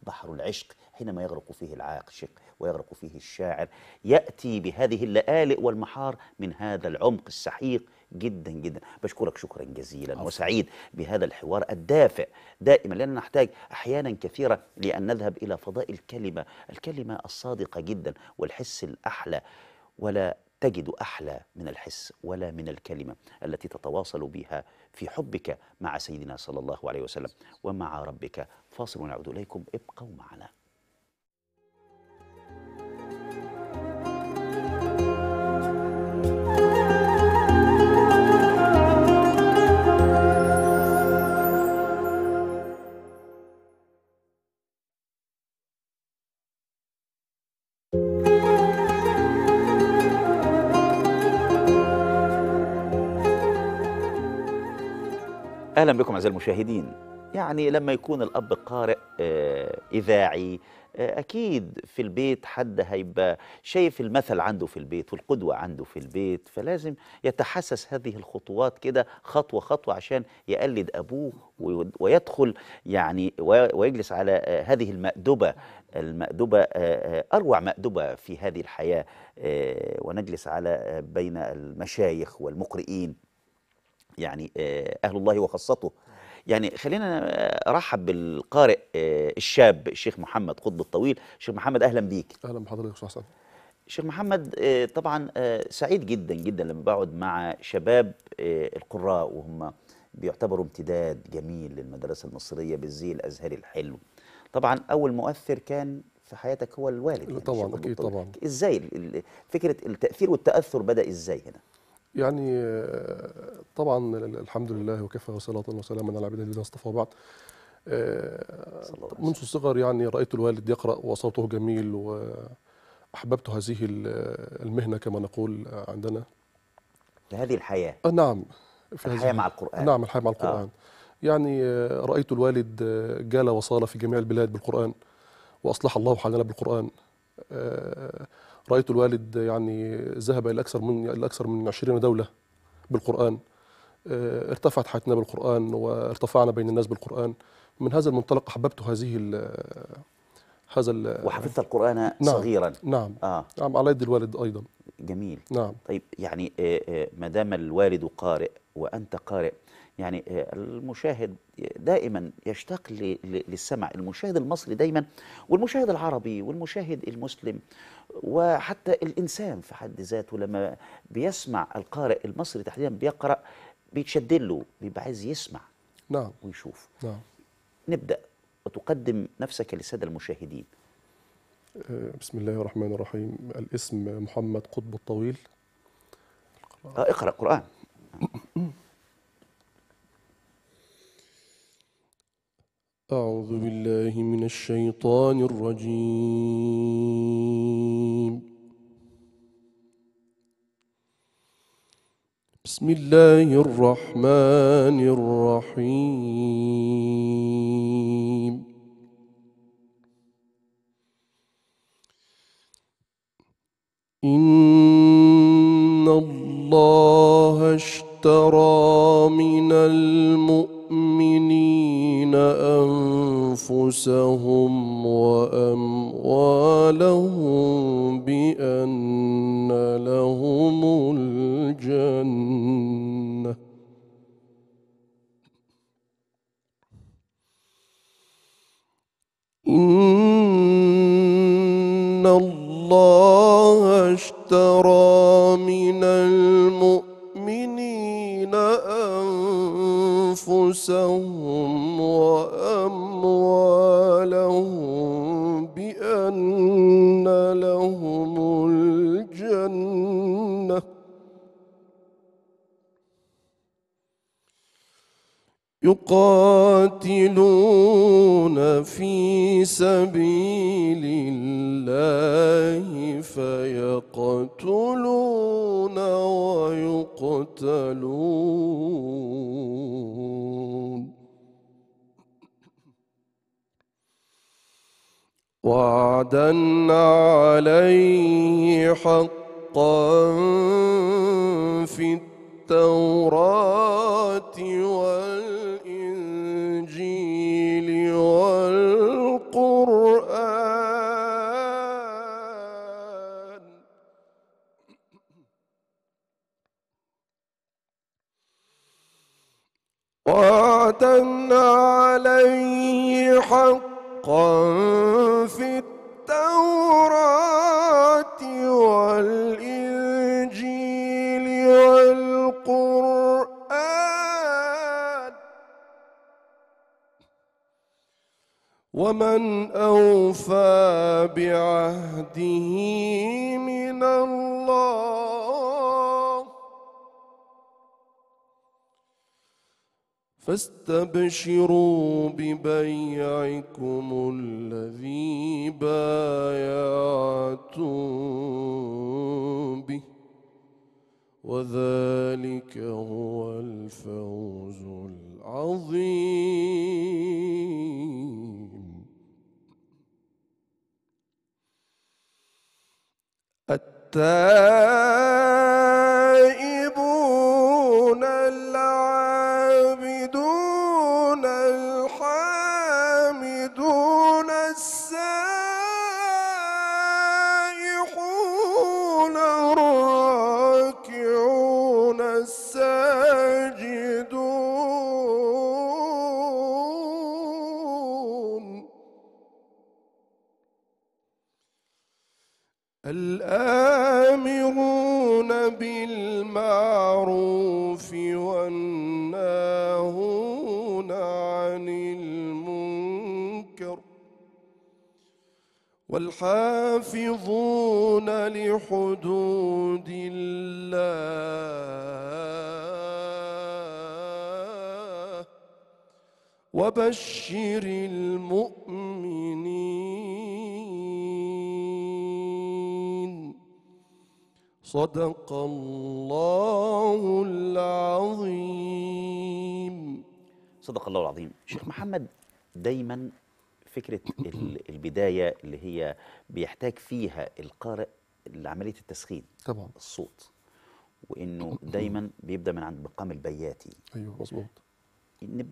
بحر العشق حينما يغرق فيه العاشق ويغرق فيه الشاعر يأتي بهذه اللآلئ والمحار من هذا العمق السحيق جدا جدا بشكرك شكرا جزيلا أوه. وسعيد بهذا الحوار الدافئ دائما لأننا نحتاج أحيانا كثيرة لأن نذهب إلى فضاء الكلمة الكلمة الصادقة جدا والحس الأحلى ولا تجد احلى من الحس ولا من الكلمه التي تتواصل بها في حبك مع سيدنا صلى الله عليه وسلم ومع ربك فاصل ونعود اليكم ابقوا معنا أهلا بكم أعزائي المشاهدين يعني لما يكون الأب قارئ آه، إذاعي آه، أكيد في البيت حد هيبقى شايف المثل عنده في البيت والقدوة عنده في البيت فلازم يتحسس هذه الخطوات كده خطوة خطوة عشان يقلد أبوه ويدخل يعني ويجلس على آه، هذه المأدبة المأدبة أروع مأدبة في هذه الحياة ونجلس على بين المشايخ والمقرئين يعني آه، أهل الله وخاصته يعني خلينا ارحب بالقارئ آه، الشاب الشيخ محمد قطب الطويل شيخ محمد اهلا بيك اهلا بحضرتك استاذ حسن شيخ محمد آه، طبعا سعيد جدا جدا لما بقعد مع شباب القراء وهم بيعتبروا امتداد جميل للمدرسه المصريه بالزي الازهري الحلو طبعا اول مؤثر كان في حياتك هو الوالد يعني طبعا اكيد طبعا ازاي فكره التاثير والتاثر بدا ازاي هنا يعني آه، طبعا الحمد لله وكفى وصلاة وسلاما على عباده الذين اصطفى بعد آه، منذ الصغر يعني رأيت الوالد يقرأ وصوته جميل وأحببت هذه المهنة كما نقول عندنا هذه الحياة آه، نعم في الحياة مع القرآن نعم الحياة مع القرآن يعني، آه. يعني رأيت الوالد جال وصال في جميع البلاد بالقرآن وأصلح الله حالنا بالقرآن رايت الوالد يعني ذهب الى اكثر من الى اكثر من 20 دوله بالقران آه، ارتفعت حياتنا بالقران وارتفعنا بين الناس بالقران من هذا المنطلق احببت هذه هذا وحفظت القران نعم صغيرا نعم آه. نعم على يد الوالد ايضا جميل نعم طيب يعني آه، آه، ما دام الوالد قارئ وانت قارئ يعني آه، المشاهد دائما يشتاق للسمع المشاهد المصري دايما والمشاهد العربي والمشاهد المسلم وحتى الإنسان في حد ذاته لما بيسمع القارئ المصري تحديدا بيقرأ بيتشد له بيبقى عايز يسمع نعم ويشوف نعم نبدأ وتقدم نفسك للسادة المشاهدين آه، بسم الله الرحمن الرحيم الاسم محمد قطب الطويل آه اقرأ قرآن أعوذ بالله من الشيطان الرجيم بسم الله الرحمن الرحيم إن الله اشترى من المؤمنين أن أنفسهم وأموالهم بأن لهم الجنة إن الله اشترى من المؤمنين أنفسهم يقاتلون في سبيل الله فيقتلون ويقتلون وعدا عليه حقا في التوراه وعدا عليه حقا في التوراة والإنجيل والقرآن ومن أوفى بعهده من الله فاستبشروا ببيعكم الذي بايعتم به وذلك هو الفوز العظيم التائبون العالمين الآمرون بالمعروف والناهون عن المنكر والحافظون لحدود الله وبشر المؤمنين صدق الله العظيم صدق الله العظيم شيخ محمد دايما فكرة البداية اللي هي بيحتاج فيها القارئ لعملية التسخين طبعا الصوت وانه دايما بيبدا من عند مقام البياتي ايوه مظبوط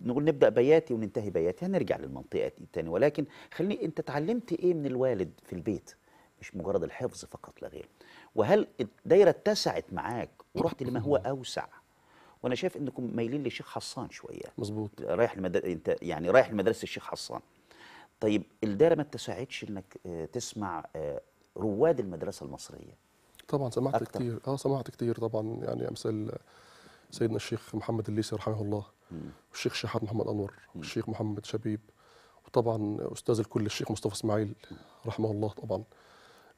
نقول نبدا بياتي وننتهي بياتي هنرجع للمنطقه دي تاني ولكن خليني انت تعلمت ايه من الوالد في البيت مش مجرد الحفظ فقط لا غير وهل الدايره اتسعت معاك ورحت لما هو اوسع وانا شايف انكم مايلين للشيخ حصان شويه مظبوط رايح المدر... انت يعني رايح لمدرسه الشيخ حصان طيب الدايره ما اتسعتش انك آه، تسمع آه، رواد المدرسه المصريه طبعا سمعت أكتر. كتير اه سمعت كتير طبعا يعني امثال سيدنا الشيخ محمد الليسي رحمه الله مم. والشيخ شحات محمد انور والشيخ محمد شبيب وطبعا استاذ الكل الشيخ مصطفى اسماعيل رحمه الله طبعا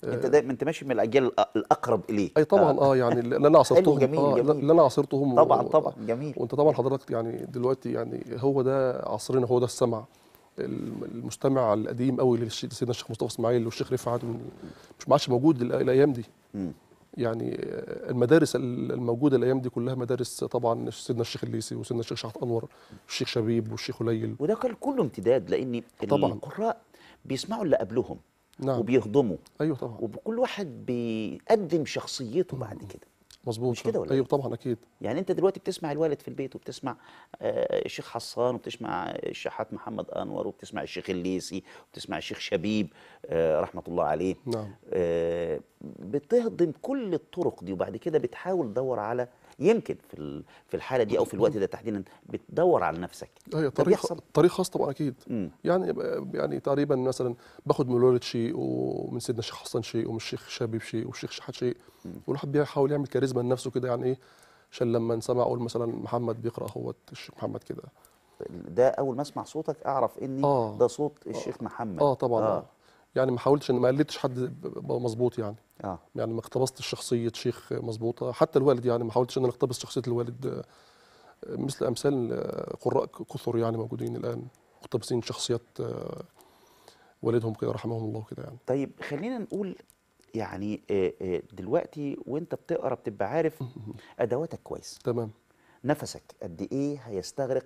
انت آه. دايما انت ماشي من الاجيال الاقرب اليك اي طبعا اه, آه يعني اللي انا عاصرتهم جميل آه جميل اللي انا عاصرتهم طبعا طبعا جميل وانت طبعا حضرتك يعني دلوقتي يعني هو ده عصرنا هو ده السمع المستمع القديم قوي لسيدنا الشيخ مصطفى اسماعيل والشيخ رفعت مش ما عادش موجود الايام دي يعني المدارس الموجوده الايام دي كلها مدارس طبعا سيدنا الشيخ الليسي وسيدنا الشيخ شحات انور والشيخ شبيب والشيخ قليل وده كله امتداد لان طبعا القراء بيسمعوا اللي قبلهم نعم. وبيهضموا ايوه طبعا وكل واحد بيقدم شخصيته بعد كده مظبوط مش كده ولا ايوه إيه؟ طبعا اكيد يعني انت دلوقتي بتسمع الوالد في البيت وبتسمع آه، الشيخ حصان وبتسمع الشحات محمد انور وبتسمع الشيخ الليسي وبتسمع الشيخ شبيب آه، رحمه الله عليه نعم آه، بتهضم كل الطرق دي وبعد كده بتحاول تدور على يمكن في في الحاله دي او في الوقت ده تحديدا بتدور على نفسك هي طريق طريق خاص طبعا اكيد مم. يعني يعني تقريبا مثلا باخد من الوالد شيء ومن سيدنا الشيخ حسن شيء ومن الشيخ شبيب شيء ومن الشيخ شحات شيء والواحد بيحاول يعمل كاريزما لنفسه كده يعني ايه عشان لما نسمع اقول مثلا محمد بيقرا هو الشيخ محمد كده ده اول ما اسمع صوتك اعرف اني آه. ده صوت آه. الشيخ محمد اه طبعا آه. آه. يعني ما حاولتش ان ما قلدتش حد مظبوط يعني اه يعني ما اقتبستش شخصيه شيخ مظبوطه حتى الوالد يعني ما حاولتش ان انا اقتبس شخصيه الوالد مثل امثال قراء كثر يعني موجودين الان مقتبسين شخصيات والدهم كده رحمهم الله كده يعني طيب خلينا نقول يعني آه، آه، دلوقتي وانت بتقرا بتبقى عارف ادواتك كويس تمام نفسك قد ايه هيستغرق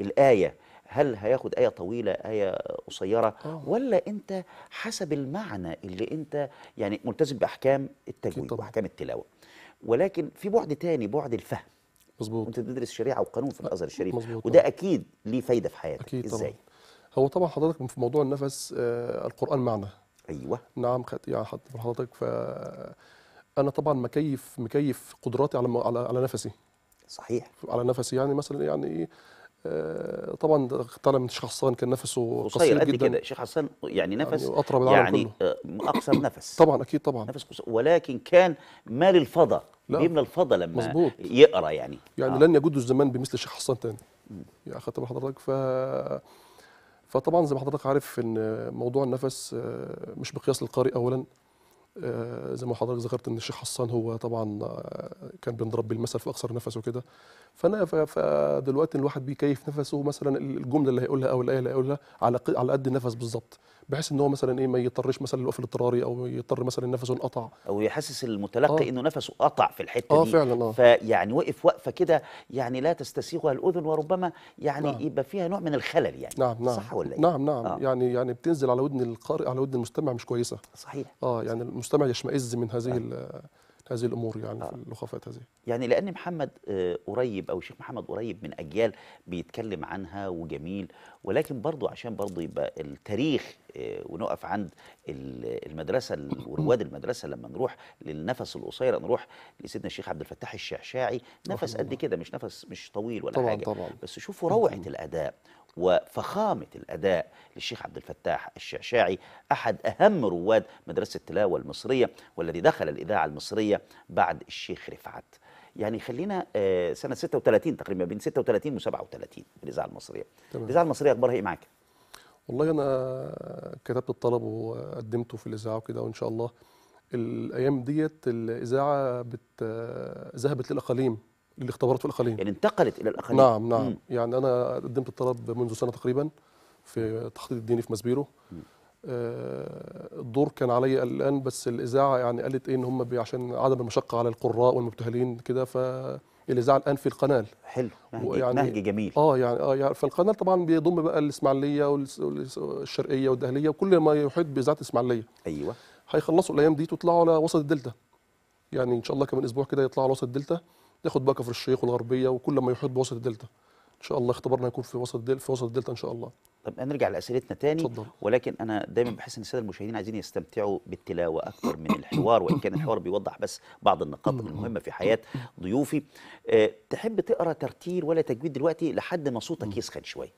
الايه هل هياخد آية طويلة آية قصيرة آه. ولا أنت حسب المعنى اللي أنت يعني ملتزم بأحكام التجويد وأحكام التلاوة ولكن في بعد تاني بعد الفهم مظبوط أنت بتدرس شريعة وقانون في الأزهر الشريف مزبوط. وده آه. أكيد ليه فايدة في حياتك أكيد إزاي؟ طبعا. هو طبعا حضرتك في موضوع النفس آه القرآن معنى أيوه نعم يعني حضرتك ف أنا طبعا مكيف مكيف قدراتي على على على نفسي صحيح على نفسي يعني مثلا يعني ايه آه، طبعا طالع من شيخ حسان كان نفسه قصير قد كده شيخ حسان يعني نفس يعني اطرب يعني كله. آه، اقصر نفس طبعا اكيد طبعا نفس قصير ولكن كان مال الفضا بيملى الفضا لما مزبوط. يقرا يعني يعني آه. لن يجد الزمان بمثل شيخ حسان تاني يا خدت حضرتك ف فطبعا زي ما حضرتك عارف ان موضوع النفس آه، مش بقياس للقارئ اولا آه، زي ما حضرتك ذكرت ان الشيخ حسان هو طبعا آه، كان بنضرب بالمثل في اقصر نفسه كده فانا فدلوقتي الواحد بيكيف نفسه مثلا الجمله اللي هيقولها او الايه اللي هيقولها على على قد النفس بالظبط بحيث ان هو مثلا ايه ما يضطرش مثلا للوقف الاضطراري او يضطر مثلا نفسه انقطع او يحسس المتلقي آه. انه نفسه قطع في الحته آه دي فعلا آه. فيعني وقف وقفه كده يعني لا تستسيغها الاذن وربما يعني نعم. يبقى فيها نوع من الخلل يعني نعم نعم صح ولا إيه؟ نعم نعم آه. يعني يعني بتنزل على ودن القارئ على ودن المستمع مش كويسه صحيح اه يعني المستمع يشمئز من هذه آه. هذه الامور يعني آه. في اللخافات هذه يعني لان محمد آه، قريب او الشيخ محمد قريب من اجيال بيتكلم عنها وجميل ولكن برضه عشان برضه يبقى التاريخ آه، ونقف عند المدرسه ورواد المدرسه لما نروح للنفس القصير نروح لسيدنا الشيخ عبد الفتاح الشعشاعي نفس قد كده مش نفس مش طويل ولا طبعًا حاجه طبعًا. بس شوفوا روعه الاداء وفخامة الأداء للشيخ عبد الفتاح الشعشاعي أحد أهم رواد مدرسة التلاوة المصرية والذي دخل الإذاعة المصرية بعد الشيخ رفعت يعني خلينا آه، سنة 36 تقريبا بين 36 و 37 الإذاعة المصرية الإذاعة المصرية أخبارها إيه معاك؟ والله أنا كتبت الطلب وقدمته في الإذاعة وكده وإن شاء الله الأيام ديت الإذاعة بت... آه، ذهبت للأقاليم للاختبارات في الاقاليم يعني انتقلت الى الاقاليم نعم نعم مم. يعني انا قدمت الطلب منذ سنه تقريبا في التخطيط الديني في مسبيرو آه الدور كان عليا الان بس الاذاعه يعني قالت ايه ان هم عشان عدم المشقه على القراء والمبتهلين كده ف الاذاعه الان في القناه حلو نهج, يعني نهج جميل اه يعني اه يعني فالقناه طبعا بيضم بقى الاسماعيليه والشرقيه والدهليه وكل ما يحيط باذاعه الاسماعيليه ايوه هيخلصوا الايام دي تطلعوا على وسط الدلتا يعني ان شاء الله كمان اسبوع كده يطلعوا على وسط الدلتا ناخد بقى كفر الشيخ والغربيه وكل ما يحيط بوسط الدلتا ان شاء الله اختبارنا يكون في وسط الدلتا في وسط الدلتا ان شاء الله طب نرجع لاسئلتنا تاني اتفضل. ولكن انا دايما بحس ان الساده المشاهدين عايزين يستمتعوا بالتلاوه اكثر من الحوار وان كان الحوار بيوضح بس بعض النقاط المهمه في حياه ضيوفي أه تحب تقرا ترتيل ولا تجويد دلوقتي لحد ما صوتك يسخن شويه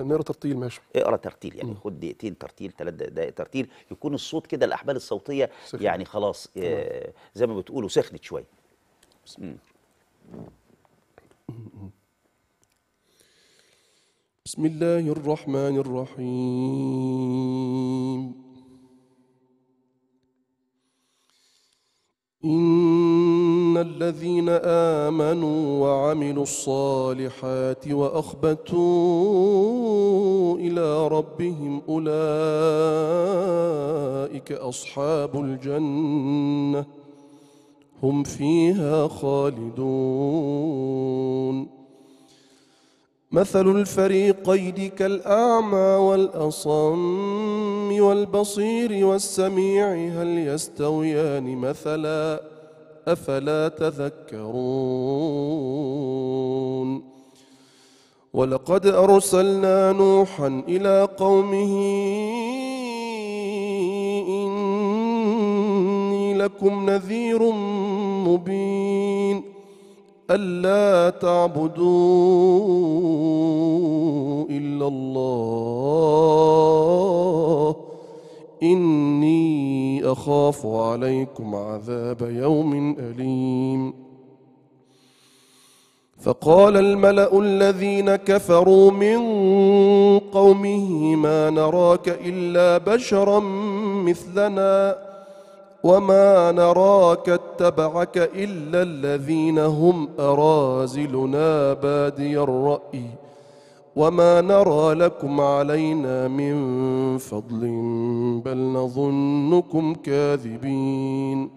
نقرا ترتيل ماشي اقرا ترتيل يعني خد دقيقتين ترتيل ثلاث دقائق ترتيل يكون الصوت كده الاحبال الصوتيه سخن. يعني خلاص أه زي ما بتقولوا سخنت شويه بسم الله بسم الله الرحمن الرحيم إن الذين آمنوا وعملوا الصالحات وأخبتوا إلى ربهم أولئك أصحاب الجنة هم فيها خالدون مثل الفريقين كالأعمى والأصم والبصير والسميع هل يستويان مثلا أفلا تذكرون ولقد أرسلنا نوحا إلى قومه إني لكم نذير مبين مبين ألا تعبدوا إلا الله إني أخاف عليكم عذاب يوم أليم فقال الملأ الذين كفروا من قومه ما نراك إلا بشرا مثلنا وما نراك اتبعك إلا الذين هم أرازلنا بادي الرأي وما نرى لكم علينا من فضل بل نظنكم كاذبين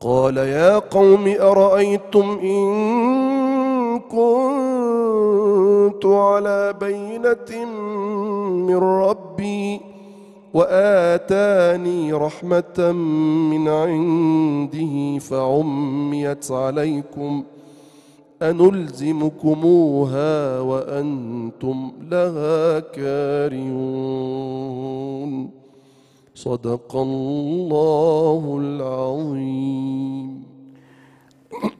قال يا قوم أرأيتم إن كنت على بينة من ربي واتاني رحمه من عنده فعميت عليكم انلزمكموها وانتم لها كارهون صدق الله العظيم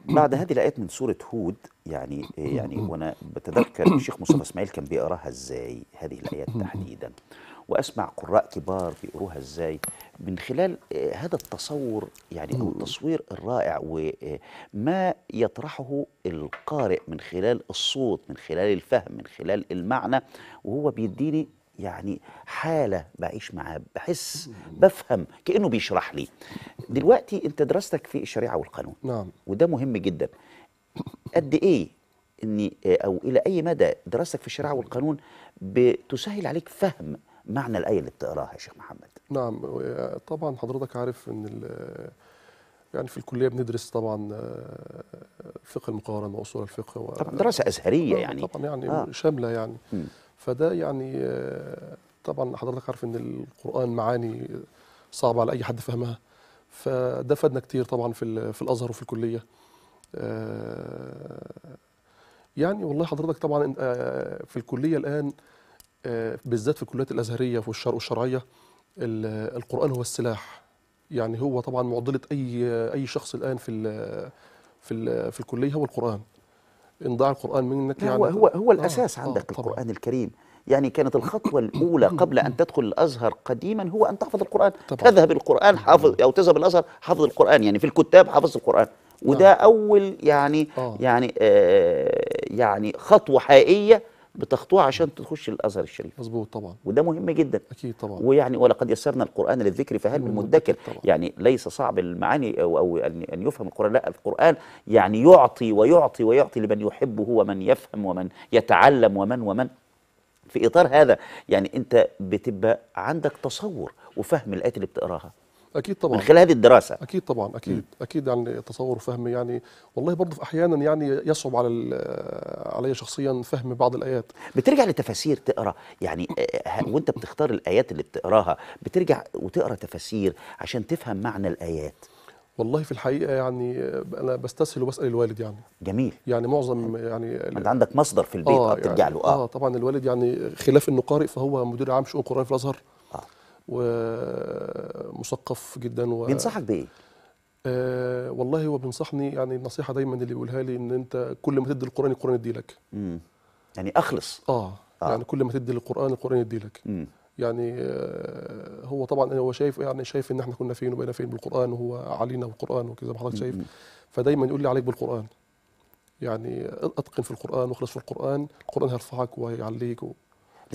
بعد هذه الايات من سوره هود يعني يعني وانا بتذكر الشيخ مصطفى اسماعيل كان بيقراها ازاي هذه الايات تحديدا واسمع قراء كبار بيقروها ازاي من خلال آه، هذا التصور يعني او التصوير الرائع وما آه، يطرحه القارئ من خلال الصوت من خلال الفهم من خلال المعنى وهو بيديني يعني حالة بعيش معاه بحس بفهم كأنه بيشرح لي دلوقتي أنت دراستك في الشريعة والقانون نعم وده مهم جدا قد إيه أني آه، أو إلى أي مدى دراستك في الشريعة والقانون بتسهل عليك فهم معنى الآية اللي بتقراها يا شيخ محمد نعم طبعا حضرتك عارف أن يعني في الكلية بندرس طبعا آه، فقه المقارنة وأصول الفقه و... طبعا دراسة أزهرية نعم، يعني طبعا يعني آه. شاملة يعني م. فده يعني آه، طبعا حضرتك عارف أن القرآن معاني صعبة على أي حد فهمها فده فادنا كتير طبعا في, في الأزهر وفي الكلية آه، يعني والله حضرتك طبعا في الكلية الآن آه، بالذات في الكليات الازهريه وفي الشرق والشرعيه القران هو السلاح يعني هو طبعا معضله اي اي شخص الان في في في الكليه هو القران ان ضاع القران منك يعني هو هو, هو آه، الاساس آه عندك آه القران الكريم يعني كانت الخطوة الأولى قبل أن تدخل الأزهر قديما هو أن تحفظ القرآن طبعا. تذهب القرآن حافظ آه. أو تذهب الأزهر حافظ القرآن يعني في الكتاب حافظ القرآن وده آه. أول يعني آه. يعني آه يعني خطوة حقيقية بتخطوها عشان تخش الازهر الشريف مظبوط طبعا وده مهم جدا اكيد طبعا ويعني ولقد يسرنا القران للذكر فهل من مدكر يعني ليس صعب المعاني او, أو ان يفهم القران لا القران يعني يعطي ويعطي ويعطي لمن يحبه ومن يفهم ومن يتعلم ومن ومن في اطار هذا يعني انت بتبقى عندك تصور وفهم الايات اللي بتقراها اكيد طبعا من خلال هذه الدراسه اكيد طبعا اكيد م. اكيد يعني تصور وفهم يعني والله برضه احيانا يعني يصعب على علي شخصيا فهم بعض الايات بترجع لتفاسير تقرا يعني آه، وانت بتختار الايات اللي بتقراها بترجع وتقرا تفاسير عشان تفهم معنى الايات والله في الحقيقه يعني آه، انا بستسهل وبسال الوالد يعني جميل يعني معظم يعني انت عندك مصدر في البيت آه بترجع له آه. اه طبعا الوالد يعني خلاف انه قارئ فهو مدير عام شؤون القران في الازهر ومثقف جدا و... بينصحك بايه؟ آه والله هو بينصحني يعني النصيحه دايما اللي بيقولها لي ان انت كل ما تدي القران القران يدي لك. امم يعني اخلص آه. اه يعني كل ما تدي للقران القران يدي لك. يعني آه هو طبعا هو شايف يعني شايف ان احنا كنا فين وبقينا فين بالقران وهو علينا بالقران وكذا ما حضرتك شايف فدايما يقول لي عليك بالقران يعني اتقن في القران واخلص في القران القران هيرفعك وهيعليك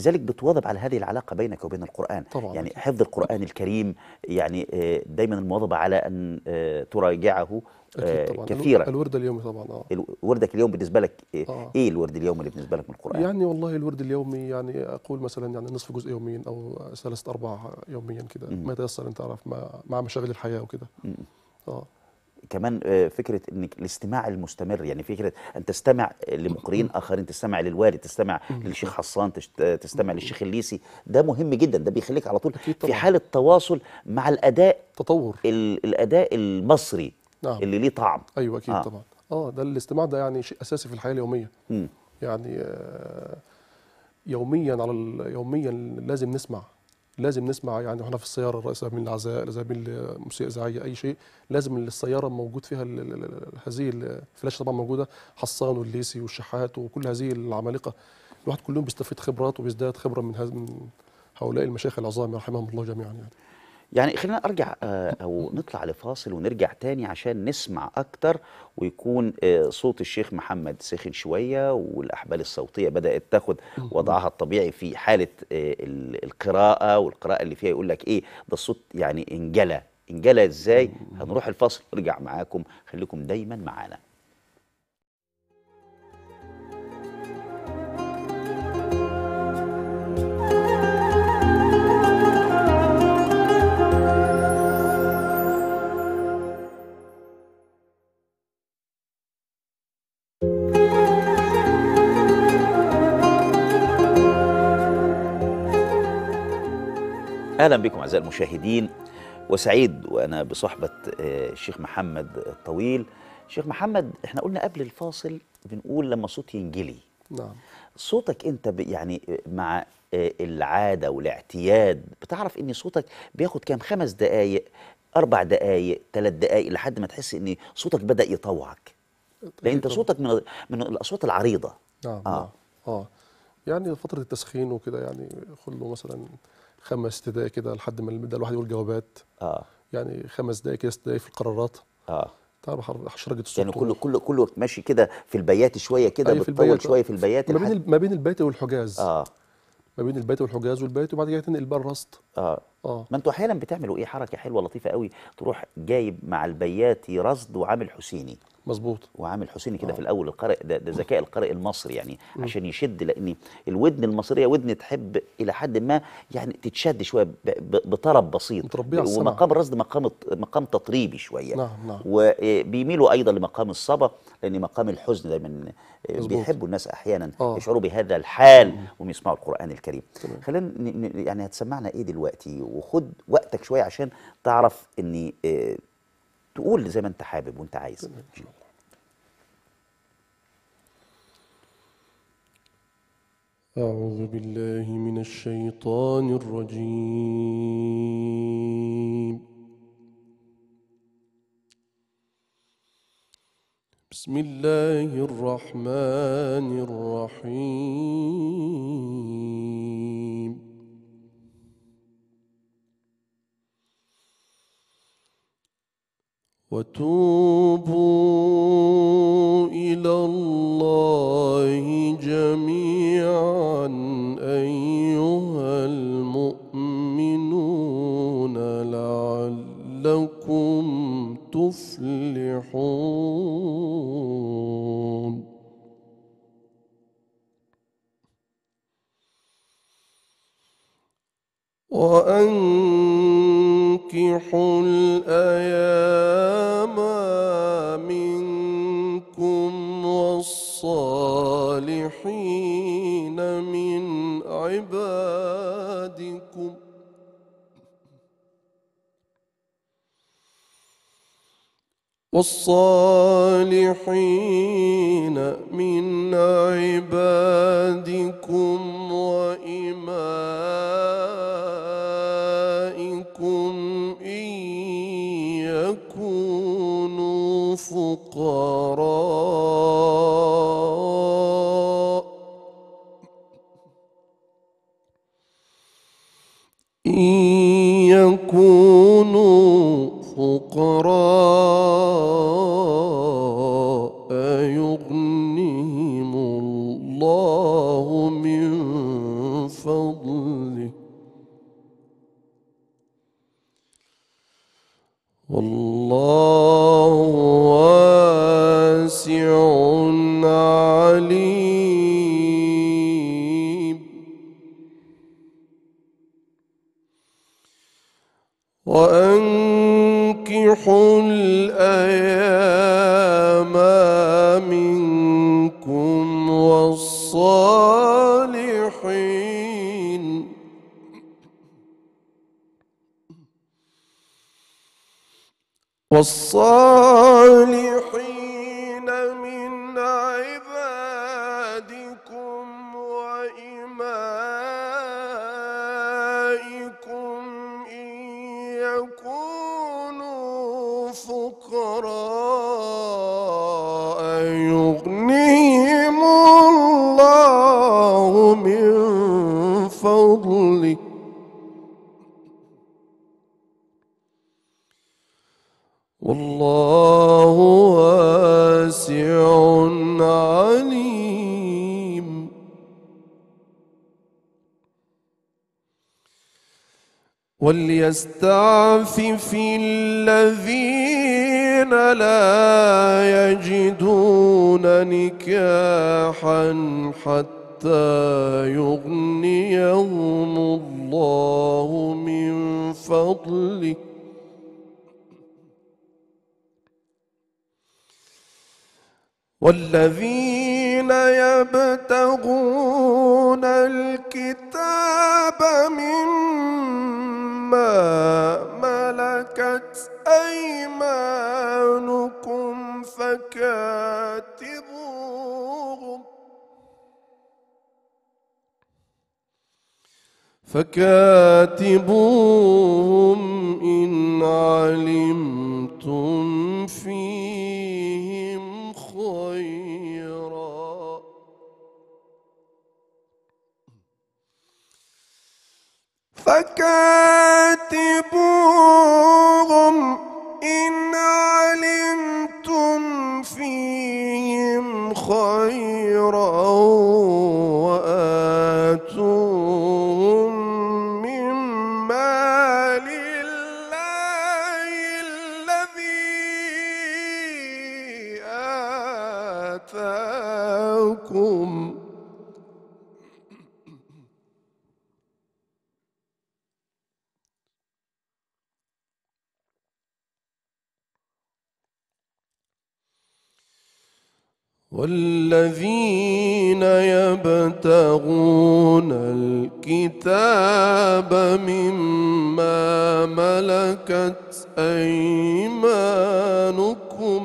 لذلك بتواظب على هذه العلاقه بينك وبين القران طبعا يعني حفظ القران الكريم يعني آه، دايما المواظبه على ان آه، تراجعه آه، طبعا كثيرا الورد اليومي طبعا اه وردك اليوم بالنسبه لك إيه, آه. الورد اليومي اللي بالنسبه لك من القران؟ يعني والله الورد اليومي يعني اقول مثلا يعني نصف جزء يوميا او ثلاثة اربعه يوميا كده ما يتيسر انت تعرف مع مشاغل الحياه وكده اه كمان آه، فكره انك الاستماع المستمر يعني فكره ان تستمع لمقرئين اخرين تستمع للوالد تستمع للشيخ حصان آه، تستمع للشيخ الليسي ده مهم جدا ده بيخليك على طول في حاله تواصل مع الاداء تطور الاداء المصري نعم. اللي ليه طعم ايوه اكيد آه. طبعا اه ده الاستماع ده يعني شيء اساسي في الحياه اليوميه م. يعني آه يوميا على يوميا لازم نسمع لازم نسمع يعني واحنا في السياره الرئيس من العزاء لازم موسيقى اذاعيه اي شيء لازم السياره موجود فيها هذه الفلاش طبعا موجوده حصان والليسي والشحات وكل هذه العمالقه الواحد كلهم بيستفيد خبرات وبيزداد خبره من هؤلاء المشايخ العظام رحمهم الله جميعا يعني يعني خلينا ارجع آه، او نطلع لفاصل ونرجع تاني عشان نسمع اكتر ويكون آه، صوت الشيخ محمد سخن شويه والاحبال الصوتيه بدات تاخد وضعها الطبيعي في حاله آه، القراءه والقراءه اللي فيها يقول لك ايه ده الصوت يعني انجلى انجلى ازاي هنروح الفاصل نرجع معاكم خليكم دايما معانا اهلا بكم اعزائي المشاهدين وسعيد وانا بصحبه آه، الشيخ محمد الطويل الشيخ محمد احنا قلنا قبل الفاصل بنقول لما صوت ينجلي نعم صوتك انت يعني آه، مع آه، العاده والاعتياد بتعرف ان صوتك بياخد كام خمس دقائق اربع دقائق ثلاث دقائق لحد ما تحس ان صوتك بدا يطوعك طيب، لان انت صوتك من من الاصوات العريضه نعم اه, نعم. آه. يعني فتره التسخين وكده يعني خله مثلا خمس دقائق كده لحد ما يبدا الواحد يقول جوابات اه يعني خمس دقائق كده ست دقائق في القرارات اه تعرف حشرجه الصوت يعني كله كله كله ماشي كده في البيات شويه كده أيوة بتطول شويه في البيات ما بين ما بين البيت والحجاز اه ما بين البيت والحجاز والبيت وبعد كده تنقل بقى الرصد اه اه ما انتوا احيانا بتعملوا ايه حركه حلوه لطيفه قوي تروح جايب مع البياتي رصد وعامل حسيني مظبوط وعامل حسيني كده آه. في الاول القارئ ده, ده ذكاء القارئ المصري يعني م. عشان يشد لان الودن المصريه ودن تحب الى حد ما يعني تتشد شويه بطرب بسيط متربيه ومقام الرصد مقام مقام تطريبي شويه نعم نعم وبيميلوا آه، ايضا لمقام الصبا لان مقام الحزن دايما آه، بيحبوا الناس احيانا آه. يشعروا بهذا الحال وهم يسمعوا القران الكريم خلينا يعني هتسمعنا ايه دلوقتي وخد وقتك شويه عشان تعرف ان آه، تقول زي ما انت حابب وانت عايز أعوذ بالله من الشيطان الرجيم بسم الله الرحمن الرحيم وتوبوا الى الله جميعا ايها المؤمنون لعلكم تفلحون وان وانكحوا الايام منكم والصالحين من عبادكم والصالحين من عبادكم الفقراء إن يكونوا فقراء من فضلك والله واسع عليم وليستعفف الذين لا يجدون نكاحا حتى حتى يغنيهم الله من فضله والذين يبتغون الكتاب مما ملكت أيمانكم فكاد فكاتبوهم إن علمتم فيهم خيرا فكاتبوهم إن علمتم فيهم خيرا وآل والذين يبتغون الكتاب مما ملكت ايمانكم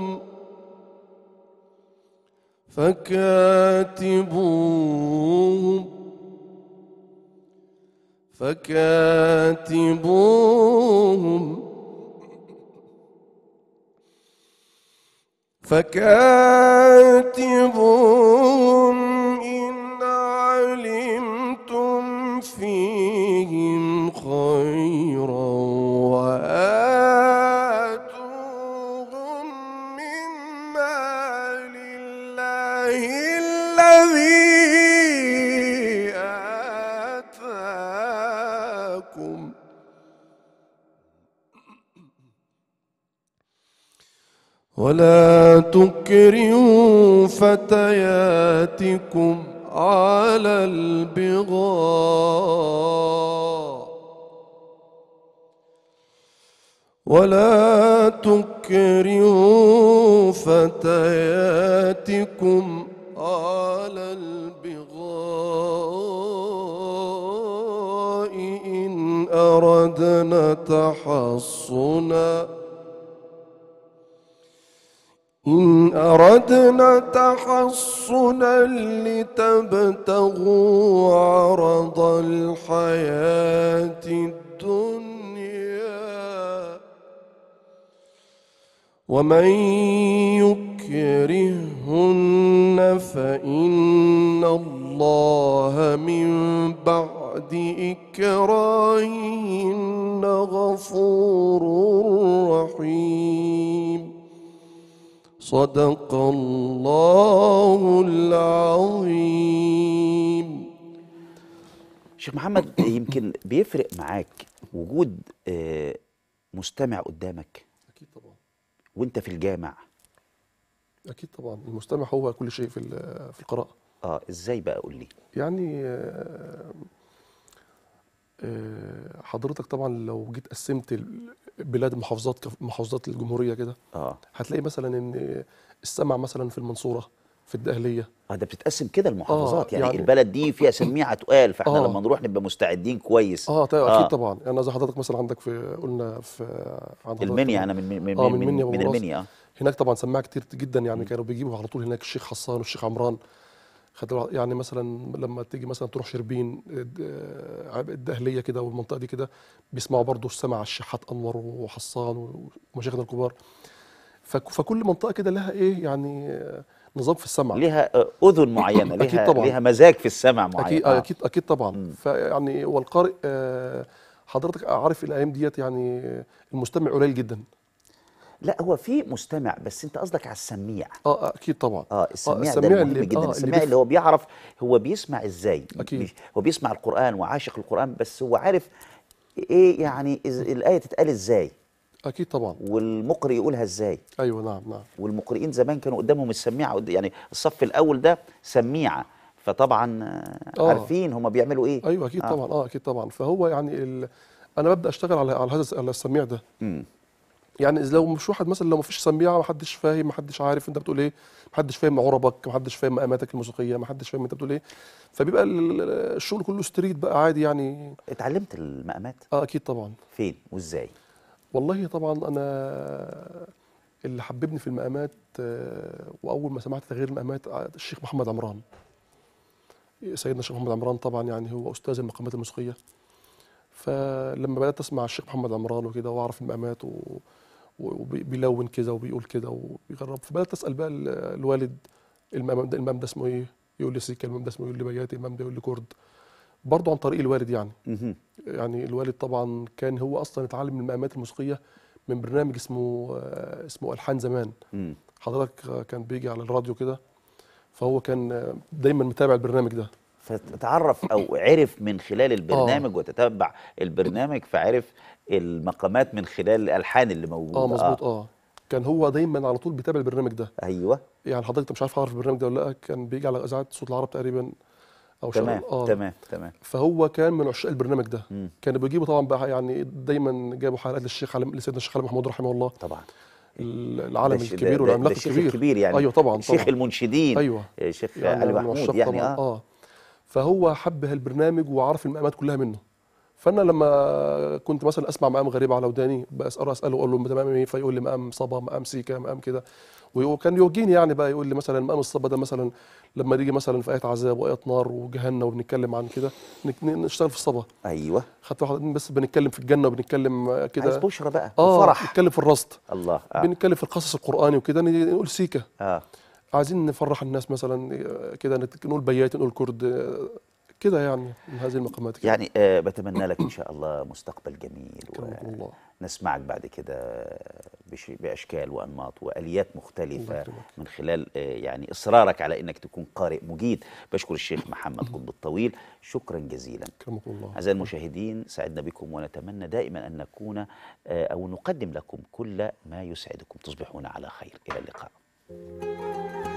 فكاتبوهم فكاتبوهم فكاتبوهم إن علمتم فيهم خير ولا تكرهوا فتياتكم على البغاء ولا تكرهوا فتياتكم على البغاء إن أردنا تحصناً إن أردنا تحصنا لتبتغوا عرض الحياة الدنيا ومن يكرهن فإن الله من بعد إكراهن غفور رحيم صدق الله العظيم شيخ محمد يمكن بيفرق معاك وجود آه، مستمع قدامك اكيد طبعا وانت في الجامع اكيد طبعا المستمع هو كل شيء في في القراءه اه ازاي بقى قول لي يعني آه، آه، حضرتك طبعا لو جيت قسمت بلاد محافظات محافظات الجمهوريه كده اه هتلاقي مثلا ان السمع مثلا في المنصوره في الدقهليه اه ده بتتقسم كده المحافظات آه يعني, يعني البلد دي فيها سميعه تقال فاحنا آه لما نروح نبقى مستعدين كويس اه, طيب آه اكيد طبعا يعني انا زي حضرتك مثلا عندك في قلنا في عند المنيا انا من من آه من, من, من, من المنيا هناك طبعا سماعه كتير جدا يعني كانوا بيجيبوا على طول هناك الشيخ حسان والشيخ عمران خاطر يعني مثلا لما تيجي مثلا تروح شربين آه، الدهليه كده والمنطقه دي كده بيسمعوا برضه السمع الشحات انور وحصان ومشايخنا الكبار فكل منطقه كده لها ايه يعني آه، نظام في السمع لها آه، اذن معينه لها أكيد طبعا. لها مزاج في السمع معين اكيد آه. اكيد اكيد طبعا فيعني والقارئ حضرتك عارف الايام ديت يعني المستمع قليل جدا لا هو في مستمع بس انت قصدك على السميع اه, آه، اكيد طبعا اه السميع, آه السميع ده جدا آه السميع اللي, بيف... اللي هو بيعرف هو بيسمع ازاي اكيد هو بيسمع القران وعاشق القران بس هو عارف ايه يعني إز... الايه تتقال ازاي اكيد طبعا والمقري يقولها ازاي ايوه نعم نعم والمقرئين زمان كانوا قدامهم السميعه يعني الصف الاول ده سميعه فطبعا آه. عارفين هم بيعملوا ايه ايوه اكيد آه. طبعا اه اكيد طبعا فهو يعني ال... انا ببدا اشتغل على على هذا السميع ده يعني لو مش واحد مثلا لو ما فيش سميعه ما حدش فاهم ما حدش عارف انت بتقول ايه ما حدش فاهم عربك ما حدش فاهم مقاماتك الموسيقيه ما حدش فاهم انت بتقول ايه فبيبقى الشغل كله ستريت بقى عادي يعني اتعلمت المقامات اه اكيد طبعا فين وازاي والله طبعا انا اللي حببني في المقامات آه، واول ما سمعت تغيير المقامات آه، الشيخ محمد عمران سيدنا الشيخ محمد عمران طبعا يعني هو استاذ المقامات الموسيقيه فلما بدات اسمع الشيخ محمد عمران وكده واعرف المقامات و... وبيلون كده وبيقول كده وبيغرب فبدات اسال بقى الوالد المام ده المام ده اسمه ايه؟ يقول لي سيكا المام ده اسمه يقول لي بياتي المام ده يقول لي كرد برضه عن طريق الوالد يعني يعني الوالد طبعا كان هو اصلا اتعلم المقامات الموسيقيه من برنامج اسمه آه، اسمه الحان زمان حضرتك كان بيجي على الراديو كده فهو كان دايما متابع البرنامج ده فتعرف او عرف من خلال البرنامج آه. وتتبع البرنامج فعرف المقامات من خلال الالحان اللي موجوده اه مظبوط اه, آه. كان هو دايما على طول بيتابع البرنامج ده ايوه يعني حضرتك مش عارف اعرف البرنامج ده ولا لا كان بيجي على اذاعه صوت العرب تقريبا او تمام آه. تمام تمام فهو كان من عشاق البرنامج ده مم. كان بيجيبه طبعا بقى يعني دايما جابوا حلقات للشيخ علم لسيدنا الشيخ علي محمود رحمه الله طبعا العالم الكبير والعملاق الكبير الكبير يعني ايوه طبعا, شيخ المنشدين ايوه شيخ يعني علي محمود يعني آه. اه فهو حب هالبرنامج وعرف المقامات كلها منه فانا لما كنت مثلا اسمع مقام غريبه على وداني بساله اساله اقول له تمام ايه فيقول لي مقام صبا مقام سيكا مقام كده وكان يوجيني يعني بقى يقول لي مثلا مقام الصبا ده مثلا لما نيجي مثلا في ايه عذاب وايه نار وجهنم وبنتكلم عن كده نشتغل في الصبا ايوه خدت واحد بس بنتكلم في الجنه وبنتكلم كده عايز بشرى بقى آه فرح بنتكلم في الرصد الله آه. بنتكلم في القصص القراني وكده نقول سيكا اه عايزين نفرح الناس مثلا آه، كده نقول بيات نقول كرد آه، كده يعني من هذه المقامات كده. يعني آه بتمنى لك ان شاء الله مستقبل جميل الله بعد كده باشكال وانماط واليات مختلفه من خلال آه يعني اصرارك على انك تكون قارئ مجيد بشكر الشيخ محمد قطب الطويل شكرا جزيلا الله اعزائي المشاهدين سعدنا بكم ونتمنى دائما ان نكون آه او نقدم لكم كل ما يسعدكم تصبحون على خير الى اللقاء